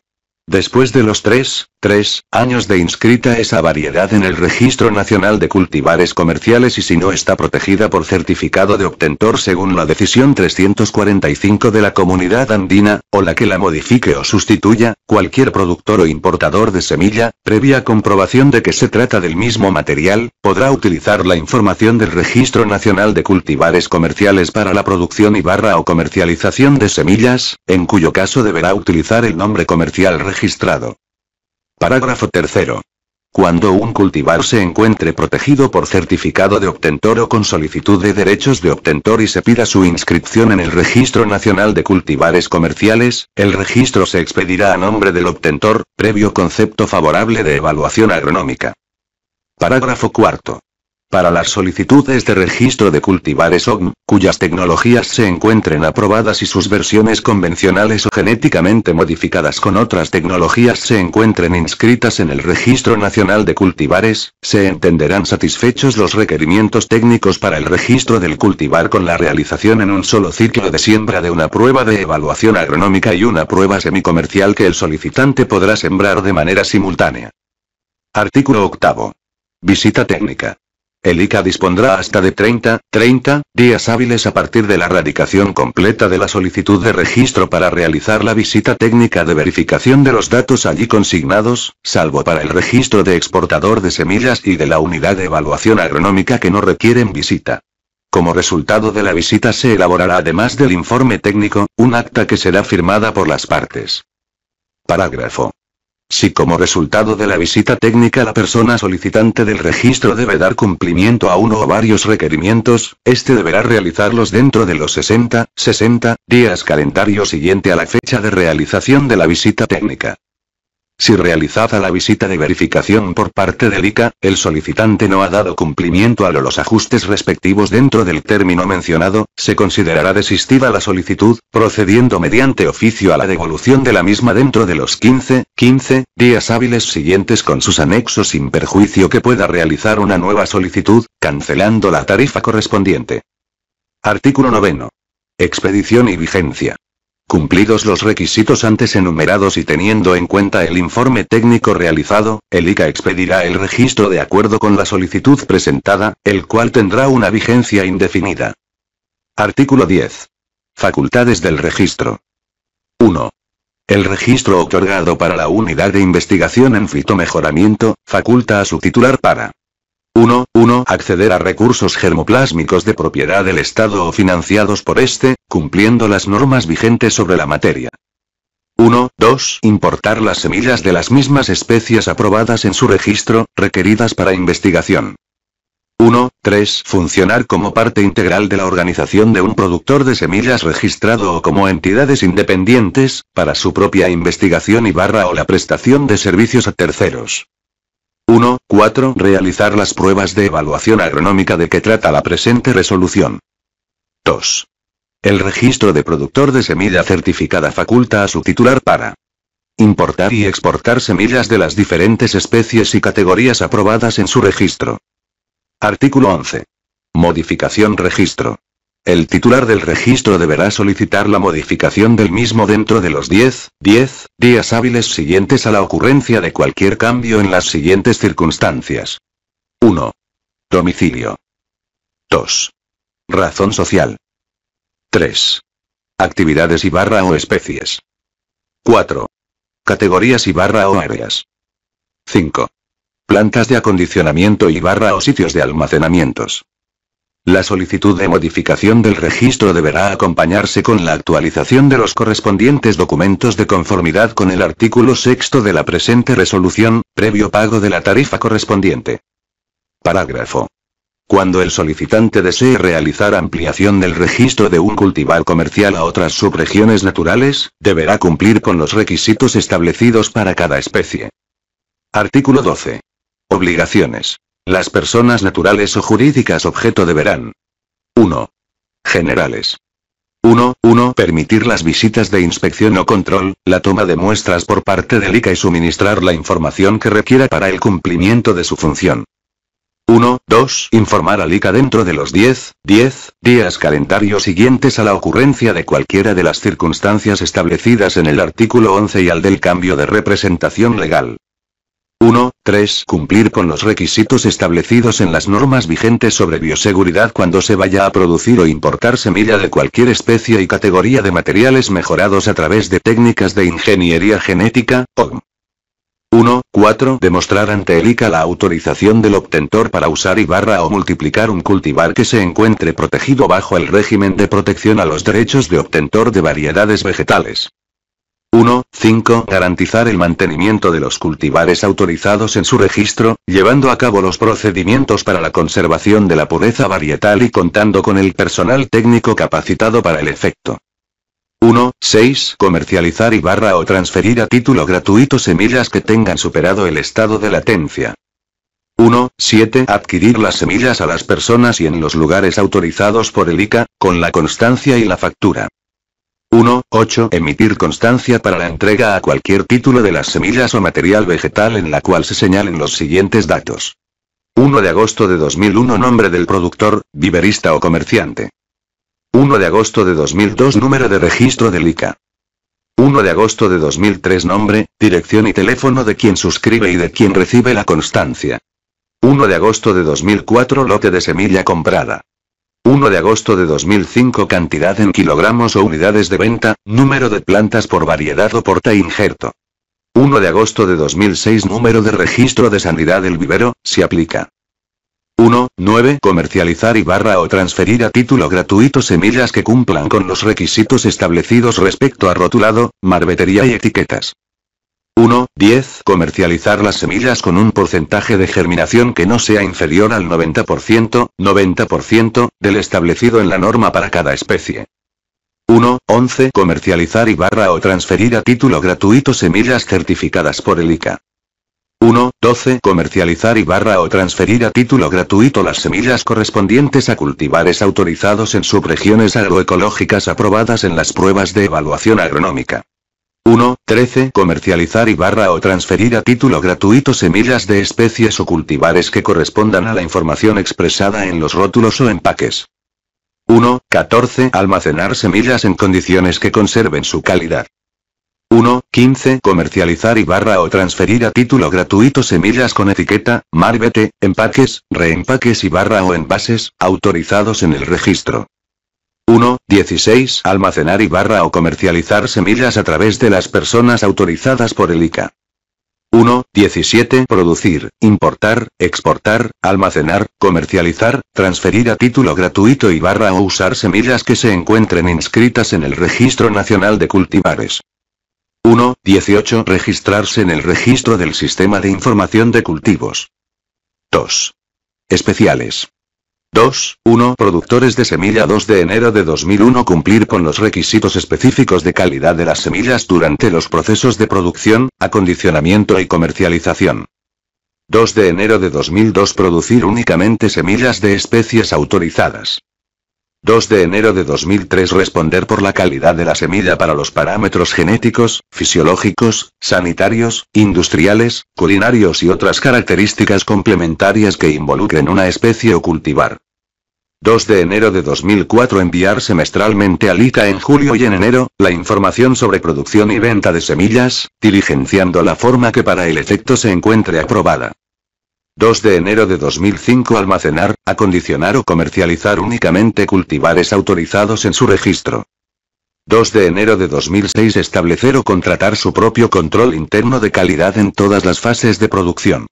Después de los tres, tres años de inscrita esa variedad en el Registro Nacional de Cultivares Comerciales y si no está protegida por certificado de obtentor según la decisión 345 de la comunidad andina, o la que la modifique o sustituya, cualquier productor o importador de semilla, previa comprobación de que se trata del mismo material, podrá utilizar la información del Registro Nacional de Cultivares Comerciales para la producción y barra o comercialización de semillas, en cuyo caso deberá utilizar el nombre comercial registrado. Parágrafo tercero. Cuando un cultivar se encuentre protegido por certificado de obtentor o con solicitud de derechos de obtentor y se pida su inscripción en el Registro Nacional de Cultivares Comerciales, el registro se expedirá a nombre del obtentor, previo concepto favorable de evaluación agronómica. Parágrafo cuarto para las solicitudes de registro de cultivares OGM, cuyas tecnologías se encuentren aprobadas y sus versiones convencionales o genéticamente modificadas con otras tecnologías se encuentren inscritas en el Registro Nacional de Cultivares, se entenderán satisfechos los requerimientos técnicos para el registro del cultivar con la realización en un solo ciclo de siembra de una prueba de evaluación agronómica y una prueba semicomercial que el solicitante podrá sembrar de manera simultánea. Artículo 8. Visita técnica. El ICA dispondrá hasta de 30, 30 días hábiles a partir de la radicación completa de la solicitud de registro para realizar la visita técnica de verificación de los datos allí consignados, salvo para el registro de exportador de semillas y de la unidad de evaluación agronómica que no requieren visita. Como resultado de la visita se elaborará además del informe técnico, un acta que será firmada por las partes. Parágrafo si como resultado de la visita técnica la persona solicitante del registro debe dar cumplimiento a uno o varios requerimientos, este deberá realizarlos dentro de los 60, 60 días calendario siguiente a la fecha de realización de la visita técnica. Si realizada la visita de verificación por parte del ICA, el solicitante no ha dado cumplimiento a los ajustes respectivos dentro del término mencionado, se considerará desistida la solicitud, procediendo mediante oficio a la devolución de la misma dentro de los 15, 15 días hábiles siguientes con sus anexos sin perjuicio que pueda realizar una nueva solicitud, cancelando la tarifa correspondiente. Artículo 9. Expedición y vigencia. Cumplidos los requisitos antes enumerados y teniendo en cuenta el informe técnico realizado, el ICA expedirá el registro de acuerdo con la solicitud presentada, el cual tendrá una vigencia indefinida. Artículo 10. Facultades del registro. 1. El registro otorgado para la Unidad de Investigación en Fitomejoramiento, faculta a su titular para 1. 1. Acceder a recursos germoplásmicos de propiedad del Estado o financiados por éste, cumpliendo las normas vigentes sobre la materia. 1. 2. Importar las semillas de las mismas especies aprobadas en su registro, requeridas para investigación. 1. 3. Funcionar como parte integral de la organización de un productor de semillas registrado o como entidades independientes, para su propia investigación y barra o la prestación de servicios a terceros. 1. 4. Realizar las pruebas de evaluación agronómica de que trata la presente resolución. 2. El registro de productor de semilla certificada faculta a su titular para importar y exportar semillas de las diferentes especies y categorías aprobadas en su registro. Artículo 11. Modificación registro. El titular del registro deberá solicitar la modificación del mismo dentro de los 10, 10 días hábiles siguientes a la ocurrencia de cualquier cambio en las siguientes circunstancias. 1. Domicilio. 2. Razón social. 3. Actividades y barra o especies. 4. Categorías y barra o áreas. 5. Plantas de acondicionamiento y barra o sitios de almacenamientos. La solicitud de modificación del registro deberá acompañarse con la actualización de los correspondientes documentos de conformidad con el artículo sexto de la presente resolución, previo pago de la tarifa correspondiente. Parágrafo. Cuando el solicitante desee realizar ampliación del registro de un cultivar comercial a otras subregiones naturales, deberá cumplir con los requisitos establecidos para cada especie. Artículo 12. Obligaciones. Las personas naturales o jurídicas objeto deberán. 1. Generales. 1. 1. Permitir las visitas de inspección o control, la toma de muestras por parte del ICA y suministrar la información que requiera para el cumplimiento de su función. 1. 2. Informar al ICA dentro de los 10, 10 días calendario siguientes a la ocurrencia de cualquiera de las circunstancias establecidas en el artículo 11 y al del cambio de representación legal. 1, 3. Cumplir con los requisitos establecidos en las normas vigentes sobre bioseguridad cuando se vaya a producir o importar semilla de cualquier especie y categoría de materiales mejorados a través de técnicas de ingeniería genética, OGM. 1. 4. Demostrar ante el ICA la autorización del obtentor para usar y barra o multiplicar un cultivar que se encuentre protegido bajo el régimen de protección a los derechos de obtentor de variedades vegetales. 1.5 Garantizar el mantenimiento de los cultivares autorizados en su registro, llevando a cabo los procedimientos para la conservación de la pureza varietal y contando con el personal técnico capacitado para el efecto. 1.6 Comercializar y barra o transferir a título gratuito semillas que tengan superado el estado de latencia. 1.7 Adquirir las semillas a las personas y en los lugares autorizados por el ICA, con la constancia y la factura. 1.8. Emitir constancia para la entrega a cualquier título de las semillas o material vegetal en la cual se señalen los siguientes datos. 1 de agosto de 2001 Nombre del productor, viverista o comerciante. 1 de agosto de 2002 Número de registro de ICA. 1 de agosto de 2003 Nombre, dirección y teléfono de quien suscribe y de quien recibe la constancia. 1 de agosto de 2004 Lote de semilla comprada. 1 de agosto de 2005 Cantidad en kilogramos o unidades de venta, número de plantas por variedad o porta injerto. 1 de agosto de 2006 Número de registro de sanidad del vivero, si aplica. 19 Comercializar y barra o transferir a título gratuito semillas que cumplan con los requisitos establecidos respecto a rotulado, marbetería y etiquetas. 1, 10. Comercializar las semillas con un porcentaje de germinación que no sea inferior al 90%, 90%, del establecido en la norma para cada especie. 1, 11. Comercializar y barra o transferir a título gratuito semillas certificadas por el ICA. 1, 12. Comercializar y barra o transferir a título gratuito las semillas correspondientes a cultivares autorizados en subregiones agroecológicas aprobadas en las pruebas de evaluación agronómica. 1. 13. Comercializar y barra o transferir a título gratuito semillas de especies o cultivares que correspondan a la información expresada en los rótulos o empaques. 1. Almacenar semillas en condiciones que conserven su calidad. 1. 15. Comercializar y barra o transferir a título gratuito semillas con etiqueta, marbete, empaques, reempaques y barra o envases, autorizados en el registro. 1.16 Almacenar y barra o comercializar semillas a través de las personas autorizadas por el ICA. 1.17 Producir, importar, exportar, almacenar, comercializar, transferir a título gratuito y barra o usar semillas que se encuentren inscritas en el Registro Nacional de Cultivares. 1.18 Registrarse en el registro del Sistema de Información de Cultivos. 2. Especiales. 2.1 Productores de semilla 2 de enero de 2001 Cumplir con los requisitos específicos de calidad de las semillas durante los procesos de producción, acondicionamiento y comercialización. 2 de enero de 2002 Producir únicamente semillas de especies autorizadas. 2 de enero de 2003 responder por la calidad de la semilla para los parámetros genéticos, fisiológicos, sanitarios, industriales, culinarios y otras características complementarias que involucren una especie o cultivar. 2 de enero de 2004 enviar semestralmente al ICA en julio y en enero, la información sobre producción y venta de semillas, diligenciando la forma que para el efecto se encuentre aprobada. 2 de enero de 2005 almacenar, acondicionar o comercializar únicamente cultivares autorizados en su registro. 2 de enero de 2006 establecer o contratar su propio control interno de calidad en todas las fases de producción.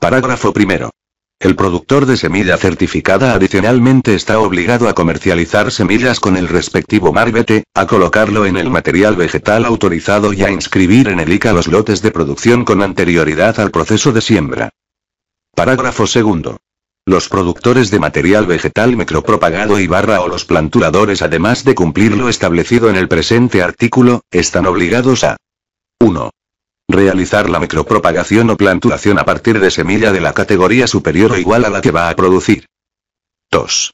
Parágrafo primero. El productor de semilla certificada adicionalmente está obligado a comercializar semillas con el respectivo marbete, a colocarlo en el material vegetal autorizado y a inscribir en el ICA los lotes de producción con anterioridad al proceso de siembra. Parágrafo segundo. Los productores de material vegetal micropropagado y barra o los planturadores además de cumplir lo establecido en el presente artículo, están obligados a 1. Realizar la micropropagación o planturación a partir de semilla de la categoría superior o igual a la que va a producir. 2.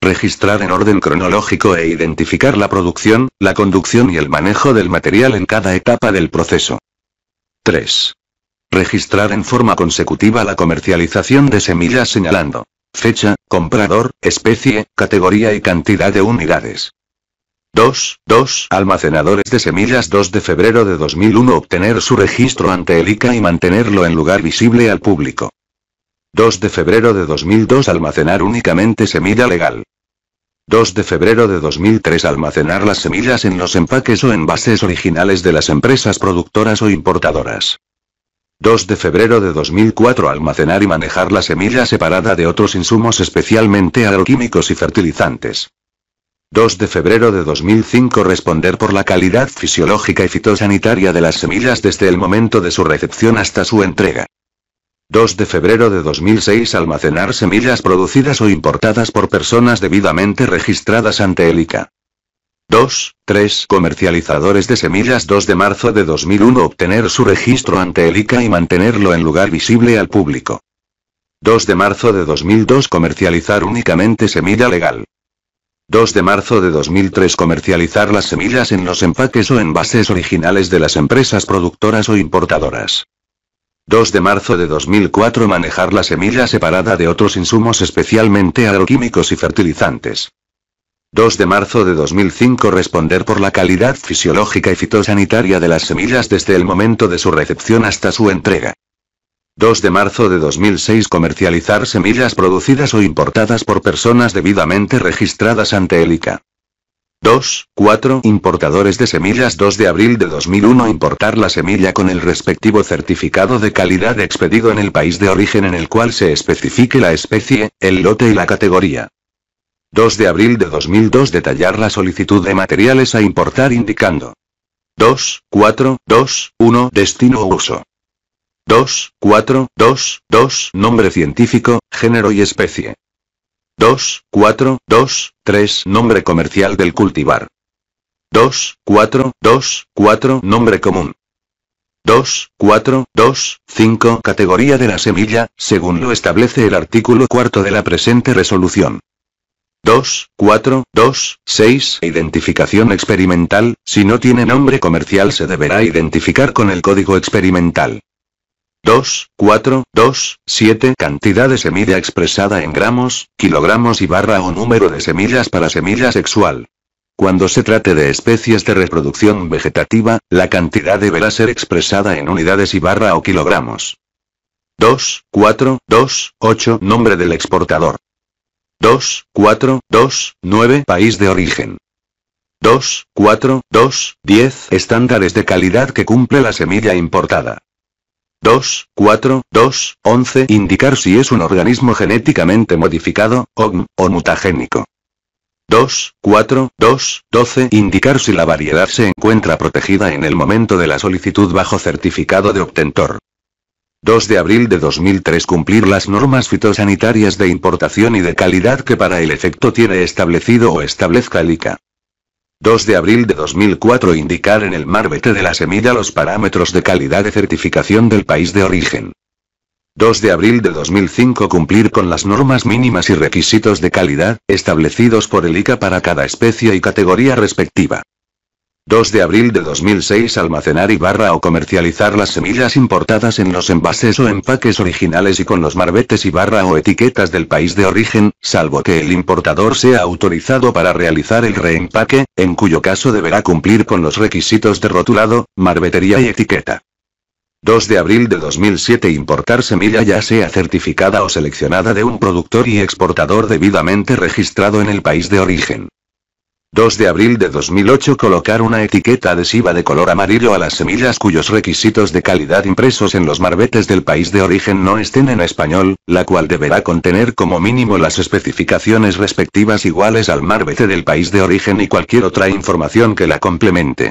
Registrar en orden cronológico e identificar la producción, la conducción y el manejo del material en cada etapa del proceso. 3. Registrar en forma consecutiva la comercialización de semillas señalando fecha, comprador, especie, categoría y cantidad de unidades. 2. 2. Almacenadores de semillas 2 de febrero de 2001 Obtener su registro ante el ICA y mantenerlo en lugar visible al público. 2 de febrero de 2002 Almacenar únicamente semilla legal. 2 de febrero de 2003 Almacenar las semillas en los empaques o envases originales de las empresas productoras o importadoras. 2 de febrero de 2004 almacenar y manejar la semilla separada de otros insumos especialmente agroquímicos y fertilizantes. 2 de febrero de 2005 responder por la calidad fisiológica y fitosanitaria de las semillas desde el momento de su recepción hasta su entrega. 2 de febrero de 2006 almacenar semillas producidas o importadas por personas debidamente registradas ante el ICA. 2, 3 comercializadores de semillas 2 de marzo de 2001 obtener su registro ante el ICA y mantenerlo en lugar visible al público. 2 de marzo de 2002 comercializar únicamente semilla legal. 2 de marzo de 2003 comercializar las semillas en los empaques o envases originales de las empresas productoras o importadoras. 2 de marzo de 2004 manejar la semilla separada de otros insumos especialmente agroquímicos y fertilizantes. 2 de marzo de 2005 responder por la calidad fisiológica y fitosanitaria de las semillas desde el momento de su recepción hasta su entrega. 2 de marzo de 2006 comercializar semillas producidas o importadas por personas debidamente registradas ante el ICA. 2, 4 importadores de semillas 2 de abril de 2001 importar la semilla con el respectivo certificado de calidad expedido en el país de origen en el cual se especifique la especie, el lote y la categoría. 2 de abril de 2002 detallar la solicitud de materiales a importar indicando 2, 4, 2, 1 destino o uso. 2, 4, 2, 2 nombre científico, género y especie. 2, 4, 2, 3 nombre comercial del cultivar. 2, 4, 2, 4 nombre común. 2, 4, 2, 5 categoría de la semilla, según lo establece el artículo cuarto de la presente resolución. 2, 4, 2, 6. Identificación experimental, si no tiene nombre comercial se deberá identificar con el código experimental. 2, 4, 2, 7. Cantidad de semilla expresada en gramos, kilogramos y barra o número de semillas para semilla sexual. Cuando se trate de especies de reproducción vegetativa, la cantidad deberá ser expresada en unidades y barra o kilogramos. 2, 4, 2, 8. Nombre del exportador. 2, 4, 2, 9 país de origen. 2, 4, 2, 10 estándares de calidad que cumple la semilla importada. 2, 4, 2, 11 indicar si es un organismo genéticamente modificado, OGM, o mutagénico. 2, 4, 2, 12 indicar si la variedad se encuentra protegida en el momento de la solicitud bajo certificado de obtentor. 2 de abril de 2003 cumplir las normas fitosanitarias de importación y de calidad que para el efecto tiene establecido o establezca el ICA. 2 de abril de 2004 indicar en el marbete de la semilla los parámetros de calidad de certificación del país de origen. 2 de abril de 2005 cumplir con las normas mínimas y requisitos de calidad, establecidos por el ICA para cada especie y categoría respectiva. 2 de abril de 2006 Almacenar y barra o comercializar las semillas importadas en los envases o empaques originales y con los marbetes y barra o etiquetas del país de origen, salvo que el importador sea autorizado para realizar el reempaque, en cuyo caso deberá cumplir con los requisitos de rotulado, marbetería y etiqueta. 2 de abril de 2007 Importar semilla ya sea certificada o seleccionada de un productor y exportador debidamente registrado en el país de origen. 2 de abril de 2008 colocar una etiqueta adhesiva de color amarillo a las semillas cuyos requisitos de calidad impresos en los marbetes del país de origen no estén en español, la cual deberá contener como mínimo las especificaciones respectivas iguales al marbete del país de origen y cualquier otra información que la complemente.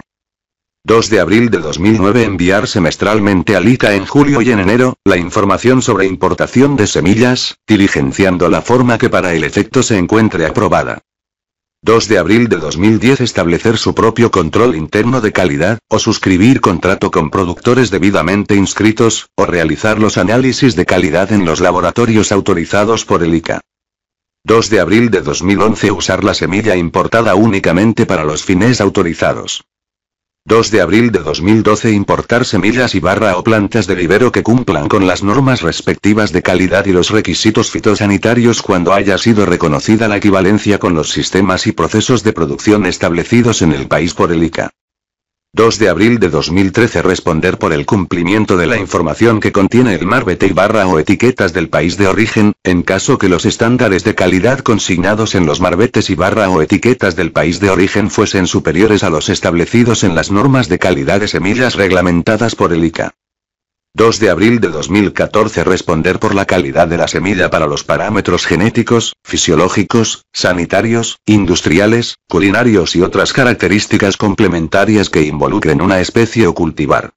2 de abril de 2009 enviar semestralmente al ICA en julio y en enero, la información sobre importación de semillas, diligenciando la forma que para el efecto se encuentre aprobada. 2 de abril de 2010 establecer su propio control interno de calidad, o suscribir contrato con productores debidamente inscritos, o realizar los análisis de calidad en los laboratorios autorizados por el ICA. 2 de abril de 2011 usar la semilla importada únicamente para los fines autorizados. 2 de abril de 2012 importar semillas y barra o plantas de libero que cumplan con las normas respectivas de calidad y los requisitos fitosanitarios cuando haya sido reconocida la equivalencia con los sistemas y procesos de producción establecidos en el país por el ICA. 2 de abril de 2013 responder por el cumplimiento de la información que contiene el marbete y barra o etiquetas del país de origen, en caso que los estándares de calidad consignados en los marbetes y barra o etiquetas del país de origen fuesen superiores a los establecidos en las normas de calidad de semillas reglamentadas por el ICA. 2 de abril de 2014 responder por la calidad de la semilla para los parámetros genéticos, fisiológicos, sanitarios, industriales, culinarios y otras características complementarias que involucren una especie o cultivar.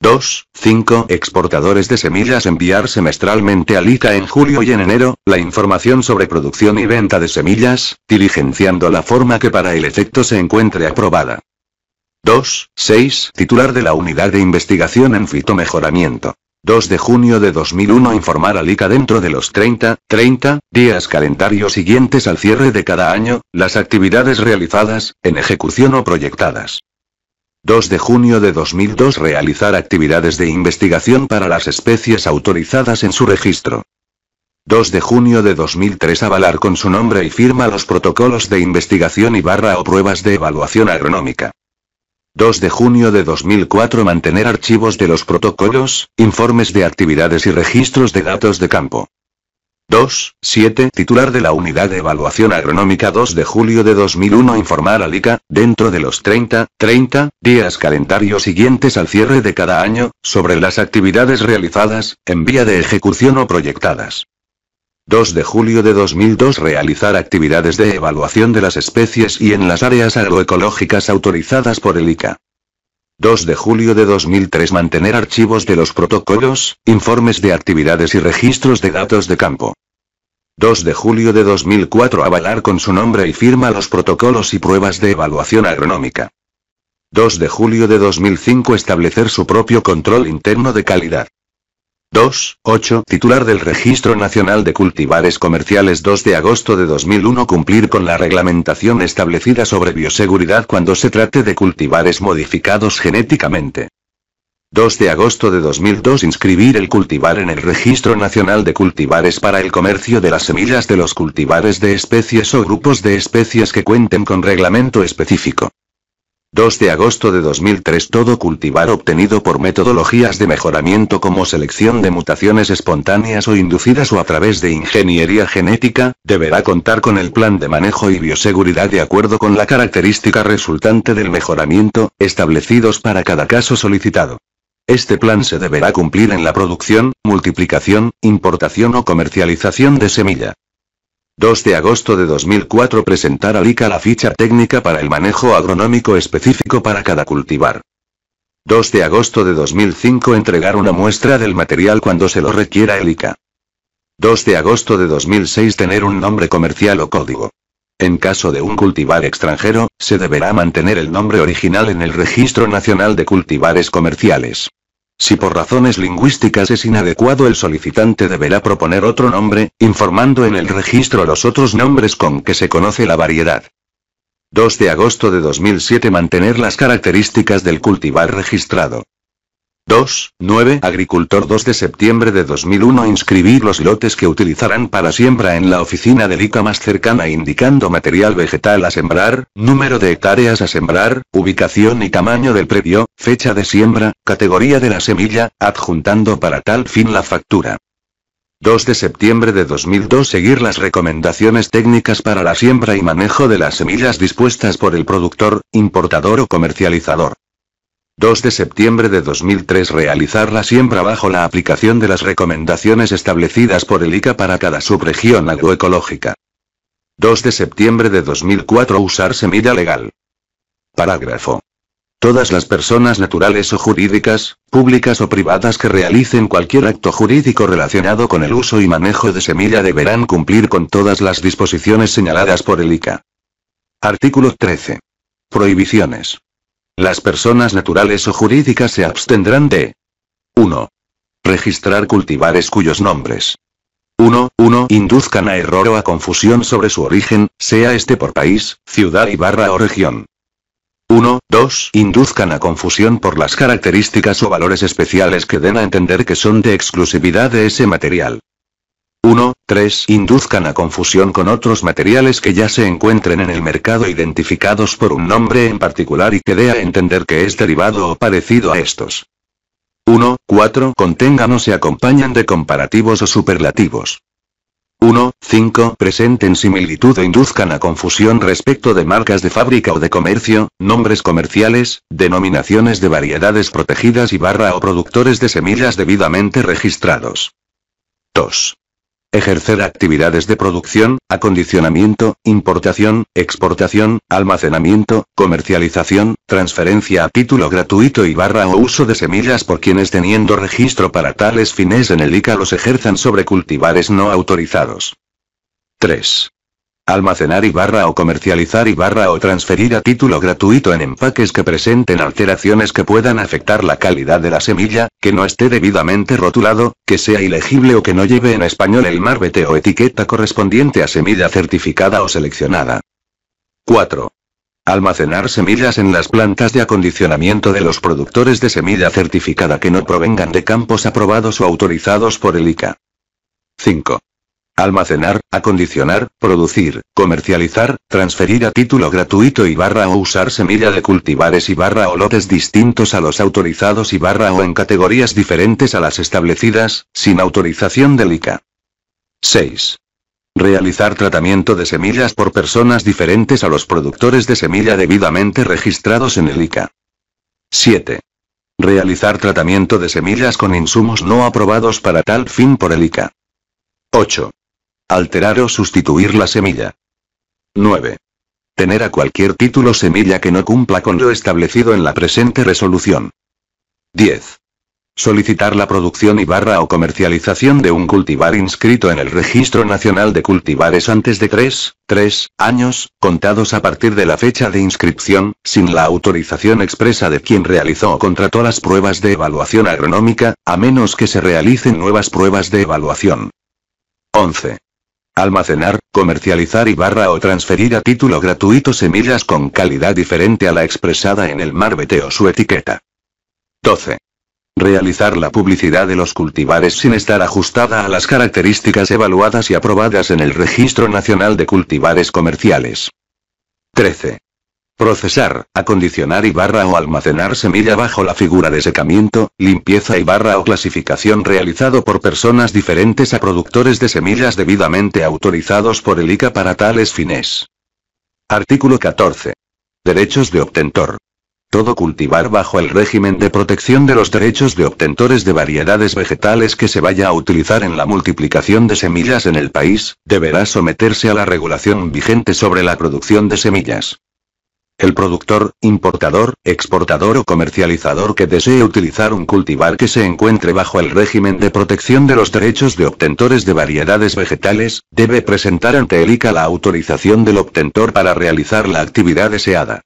2. 5. Exportadores de semillas enviar semestralmente a ICA en julio y en enero, la información sobre producción y venta de semillas, diligenciando la forma que para el efecto se encuentre aprobada. 26. titular de la Unidad de Investigación en Fitomejoramiento. 2 de junio de 2001 informar al ICA dentro de los 30, 30 días calendarios siguientes al cierre de cada año, las actividades realizadas, en ejecución o proyectadas. 2 de junio de 2002 realizar actividades de investigación para las especies autorizadas en su registro. 2 de junio de 2003 avalar con su nombre y firma los protocolos de investigación y barra o pruebas de evaluación agronómica. 2 de junio de 2004 Mantener archivos de los protocolos, informes de actividades y registros de datos de campo. 2, 7, titular de la Unidad de Evaluación Agronómica 2 de julio de 2001 informar al ICA, dentro de los 30, 30, días calendarios siguientes al cierre de cada año, sobre las actividades realizadas, en vía de ejecución o proyectadas. 2 de julio de 2002 realizar actividades de evaluación de las especies y en las áreas agroecológicas autorizadas por el ICA. 2 de julio de 2003 mantener archivos de los protocolos, informes de actividades y registros de datos de campo. 2 de julio de 2004 avalar con su nombre y firma los protocolos y pruebas de evaluación agronómica. 2 de julio de 2005 establecer su propio control interno de calidad. 2.8 titular del Registro Nacional de Cultivares Comerciales 2 de agosto de 2001 cumplir con la reglamentación establecida sobre bioseguridad cuando se trate de cultivares modificados genéticamente. 2 de agosto de 2002 inscribir el cultivar en el Registro Nacional de Cultivares para el comercio de las semillas de los cultivares de especies o grupos de especies que cuenten con reglamento específico. 2 de agosto de 2003 Todo cultivar obtenido por metodologías de mejoramiento como selección de mutaciones espontáneas o inducidas o a través de ingeniería genética, deberá contar con el plan de manejo y bioseguridad de acuerdo con la característica resultante del mejoramiento, establecidos para cada caso solicitado. Este plan se deberá cumplir en la producción, multiplicación, importación o comercialización de semilla. 2 de agosto de 2004 presentar al ICA la ficha técnica para el manejo agronómico específico para cada cultivar. 2 de agosto de 2005 entregar una muestra del material cuando se lo requiera el ICA. 2 de agosto de 2006 tener un nombre comercial o código. En caso de un cultivar extranjero, se deberá mantener el nombre original en el Registro Nacional de Cultivares Comerciales. Si por razones lingüísticas es inadecuado el solicitante deberá proponer otro nombre, informando en el registro los otros nombres con que se conoce la variedad. 2 de agosto de 2007 Mantener las características del cultivar registrado. 29 agricultor 2 de septiembre de 2001 inscribir los lotes que utilizarán para siembra en la oficina del ICA más cercana indicando material vegetal a sembrar, número de hectáreas a sembrar, ubicación y tamaño del predio, fecha de siembra, categoría de la semilla, adjuntando para tal fin la factura. 2 de septiembre de 2002 Seguir las recomendaciones técnicas para la siembra y manejo de las semillas dispuestas por el productor, importador o comercializador. 2 de septiembre de 2003 realizarla siembra bajo la aplicación de las recomendaciones establecidas por el ICA para cada subregión agroecológica. 2 de septiembre de 2004 usar semilla legal. Parágrafo. Todas las personas naturales o jurídicas, públicas o privadas que realicen cualquier acto jurídico relacionado con el uso y manejo de semilla deberán cumplir con todas las disposiciones señaladas por el ICA. Artículo 13. Prohibiciones. Las personas naturales o jurídicas se abstendrán de 1. Registrar cultivares cuyos nombres 1. 1. Induzcan a error o a confusión sobre su origen, sea este por país, ciudad y barra o región. 1. 2. Induzcan a confusión por las características o valores especiales que den a entender que son de exclusividad de ese material. 1, 3 induzcan a confusión con otros materiales que ya se encuentren en el mercado identificados por un nombre en particular y que dé a entender que es derivado o parecido a estos. 1, 4 contengan o se acompañan de comparativos o superlativos. 1, 5. Presenten similitud o e induzcan a confusión respecto de marcas de fábrica o de comercio, nombres comerciales, denominaciones de variedades protegidas y barra o productores de semillas debidamente registrados. 2. Ejercer actividades de producción, acondicionamiento, importación, exportación, almacenamiento, comercialización, transferencia a título gratuito y barra o uso de semillas por quienes teniendo registro para tales fines en el ICA los ejerzan sobre cultivares no autorizados. 3 almacenar y barra o comercializar y barra o transferir a título gratuito en empaques que presenten alteraciones que puedan afectar la calidad de la semilla, que no esté debidamente rotulado, que sea ilegible o que no lleve en español el marbete o etiqueta correspondiente a semilla certificada o seleccionada. 4. Almacenar semillas en las plantas de acondicionamiento de los productores de semilla certificada que no provengan de campos aprobados o autorizados por el ICA. 5 almacenar, acondicionar, producir, comercializar, transferir a título gratuito y barra o usar semilla de cultivares y barra o lotes distintos a los autorizados y barra o en categorías diferentes a las establecidas, sin autorización del ICA. 6. Realizar tratamiento de semillas por personas diferentes a los productores de semilla debidamente registrados en el ICA. 7. Realizar tratamiento de semillas con insumos no aprobados para tal fin por el ICA. 8. Alterar o sustituir la semilla. 9. Tener a cualquier título semilla que no cumpla con lo establecido en la presente resolución. 10. Solicitar la producción y barra o comercialización de un cultivar inscrito en el Registro Nacional de Cultivares antes de 3, 3 años, contados a partir de la fecha de inscripción, sin la autorización expresa de quien realizó o contrató las pruebas de evaluación agronómica, a menos que se realicen nuevas pruebas de evaluación. 11 almacenar, comercializar y barra o transferir a título gratuito semillas con calidad diferente a la expresada en el marbete o su etiqueta. 12. Realizar la publicidad de los cultivares sin estar ajustada a las características evaluadas y aprobadas en el Registro Nacional de Cultivares Comerciales. 13. Procesar, acondicionar y barra o almacenar semilla bajo la figura de secamiento, limpieza y barra o clasificación realizado por personas diferentes a productores de semillas debidamente autorizados por el ICA para tales fines. Artículo 14. Derechos de obtentor. Todo cultivar bajo el régimen de protección de los derechos de obtentores de variedades vegetales que se vaya a utilizar en la multiplicación de semillas en el país, deberá someterse a la regulación vigente sobre la producción de semillas. El productor, importador, exportador o comercializador que desee utilizar un cultivar que se encuentre bajo el régimen de protección de los derechos de obtentores de variedades vegetales, debe presentar ante el ICA la autorización del obtentor para realizar la actividad deseada.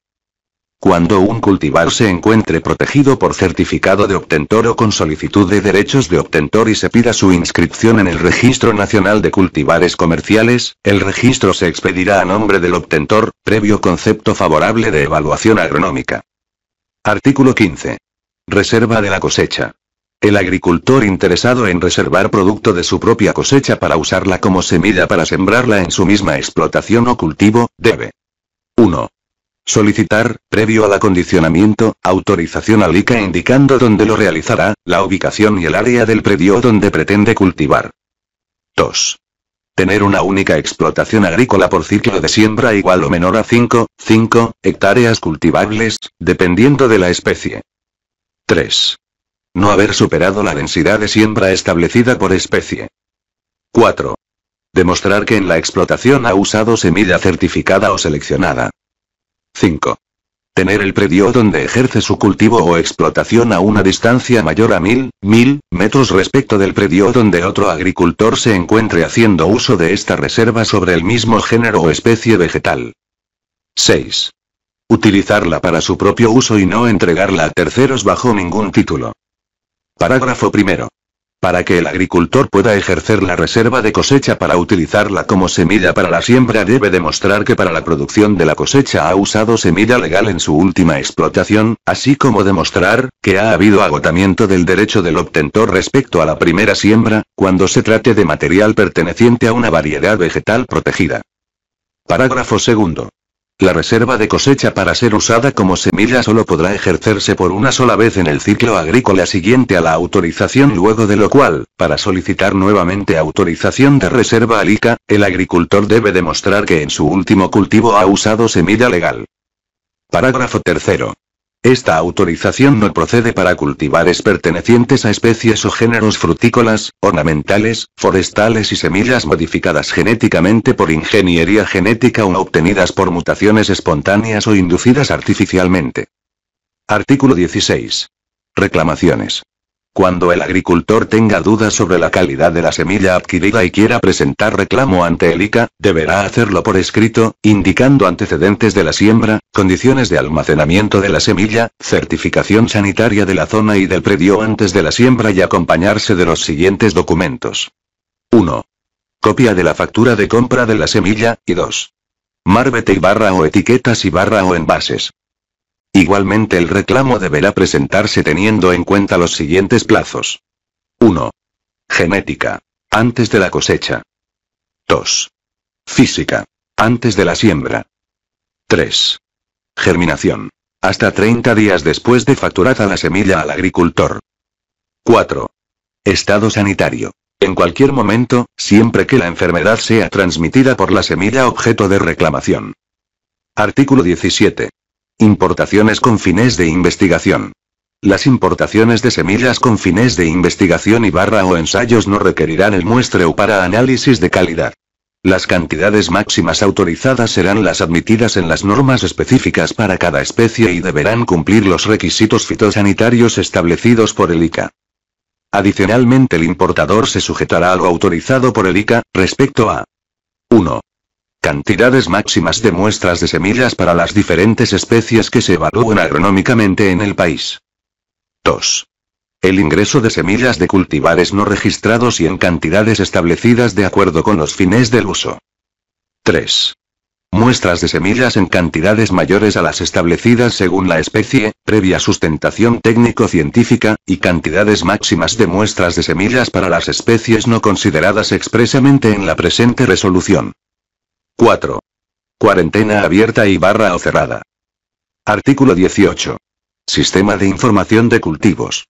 Cuando un cultivar se encuentre protegido por certificado de obtentor o con solicitud de derechos de obtentor y se pida su inscripción en el Registro Nacional de Cultivares Comerciales, el registro se expedirá a nombre del obtentor, previo concepto favorable de evaluación agronómica. Artículo 15. Reserva de la cosecha. El agricultor interesado en reservar producto de su propia cosecha para usarla como semilla para sembrarla en su misma explotación o cultivo, debe 1. Solicitar, previo al acondicionamiento, autorización al ICA indicando dónde lo realizará, la ubicación y el área del predio donde pretende cultivar. 2. Tener una única explotación agrícola por ciclo de siembra igual o menor a 5, 5 hectáreas cultivables, dependiendo de la especie. 3. No haber superado la densidad de siembra establecida por especie. 4. Demostrar que en la explotación ha usado semilla certificada o seleccionada. 5. Tener el predio donde ejerce su cultivo o explotación a una distancia mayor a mil, mil metros respecto del predio donde otro agricultor se encuentre haciendo uso de esta reserva sobre el mismo género o especie vegetal. 6. Utilizarla para su propio uso y no entregarla a terceros bajo ningún título. Parágrafo primero para que el agricultor pueda ejercer la reserva de cosecha para utilizarla como semilla para la siembra debe demostrar que para la producción de la cosecha ha usado semilla legal en su última explotación, así como demostrar que ha habido agotamiento del derecho del obtentor respecto a la primera siembra, cuando se trate de material perteneciente a una variedad vegetal protegida. Parágrafo segundo. La reserva de cosecha para ser usada como semilla solo podrá ejercerse por una sola vez en el ciclo agrícola siguiente a la autorización, luego de lo cual, para solicitar nuevamente autorización de reserva al ICA, el agricultor debe demostrar que en su último cultivo ha usado semilla legal. Parágrafo tercero. Esta autorización no procede para cultivares pertenecientes a especies o géneros frutícolas, ornamentales, forestales y semillas modificadas genéticamente por ingeniería genética o obtenidas por mutaciones espontáneas o inducidas artificialmente. Artículo 16. Reclamaciones. Cuando el agricultor tenga dudas sobre la calidad de la semilla adquirida y quiera presentar reclamo ante el ICA, deberá hacerlo por escrito, indicando antecedentes de la siembra, condiciones de almacenamiento de la semilla, certificación sanitaria de la zona y del predio antes de la siembra y acompañarse de los siguientes documentos. 1. Copia de la factura de compra de la semilla, y 2. Marbete y barra o etiquetas y barra o envases. Igualmente el reclamo deberá presentarse teniendo en cuenta los siguientes plazos. 1. Genética. Antes de la cosecha. 2. Física. Antes de la siembra. 3. Germinación. Hasta 30 días después de facturada la semilla al agricultor. 4. Estado sanitario. En cualquier momento, siempre que la enfermedad sea transmitida por la semilla objeto de reclamación. Artículo 17. Importaciones con fines de investigación. Las importaciones de semillas con fines de investigación y barra o ensayos no requerirán el muestreo para análisis de calidad. Las cantidades máximas autorizadas serán las admitidas en las normas específicas para cada especie y deberán cumplir los requisitos fitosanitarios establecidos por el ICA. Adicionalmente el importador se sujetará a lo autorizado por el ICA, respecto a 1. Cantidades máximas de muestras de semillas para las diferentes especies que se evalúan agronómicamente en el país. 2. El ingreso de semillas de cultivares no registrados y en cantidades establecidas de acuerdo con los fines del uso. 3. Muestras de semillas en cantidades mayores a las establecidas según la especie, previa sustentación técnico-científica, y cantidades máximas de muestras de semillas para las especies no consideradas expresamente en la presente resolución. 4. Cuarentena abierta y barra o cerrada. Artículo 18. Sistema de información de cultivos.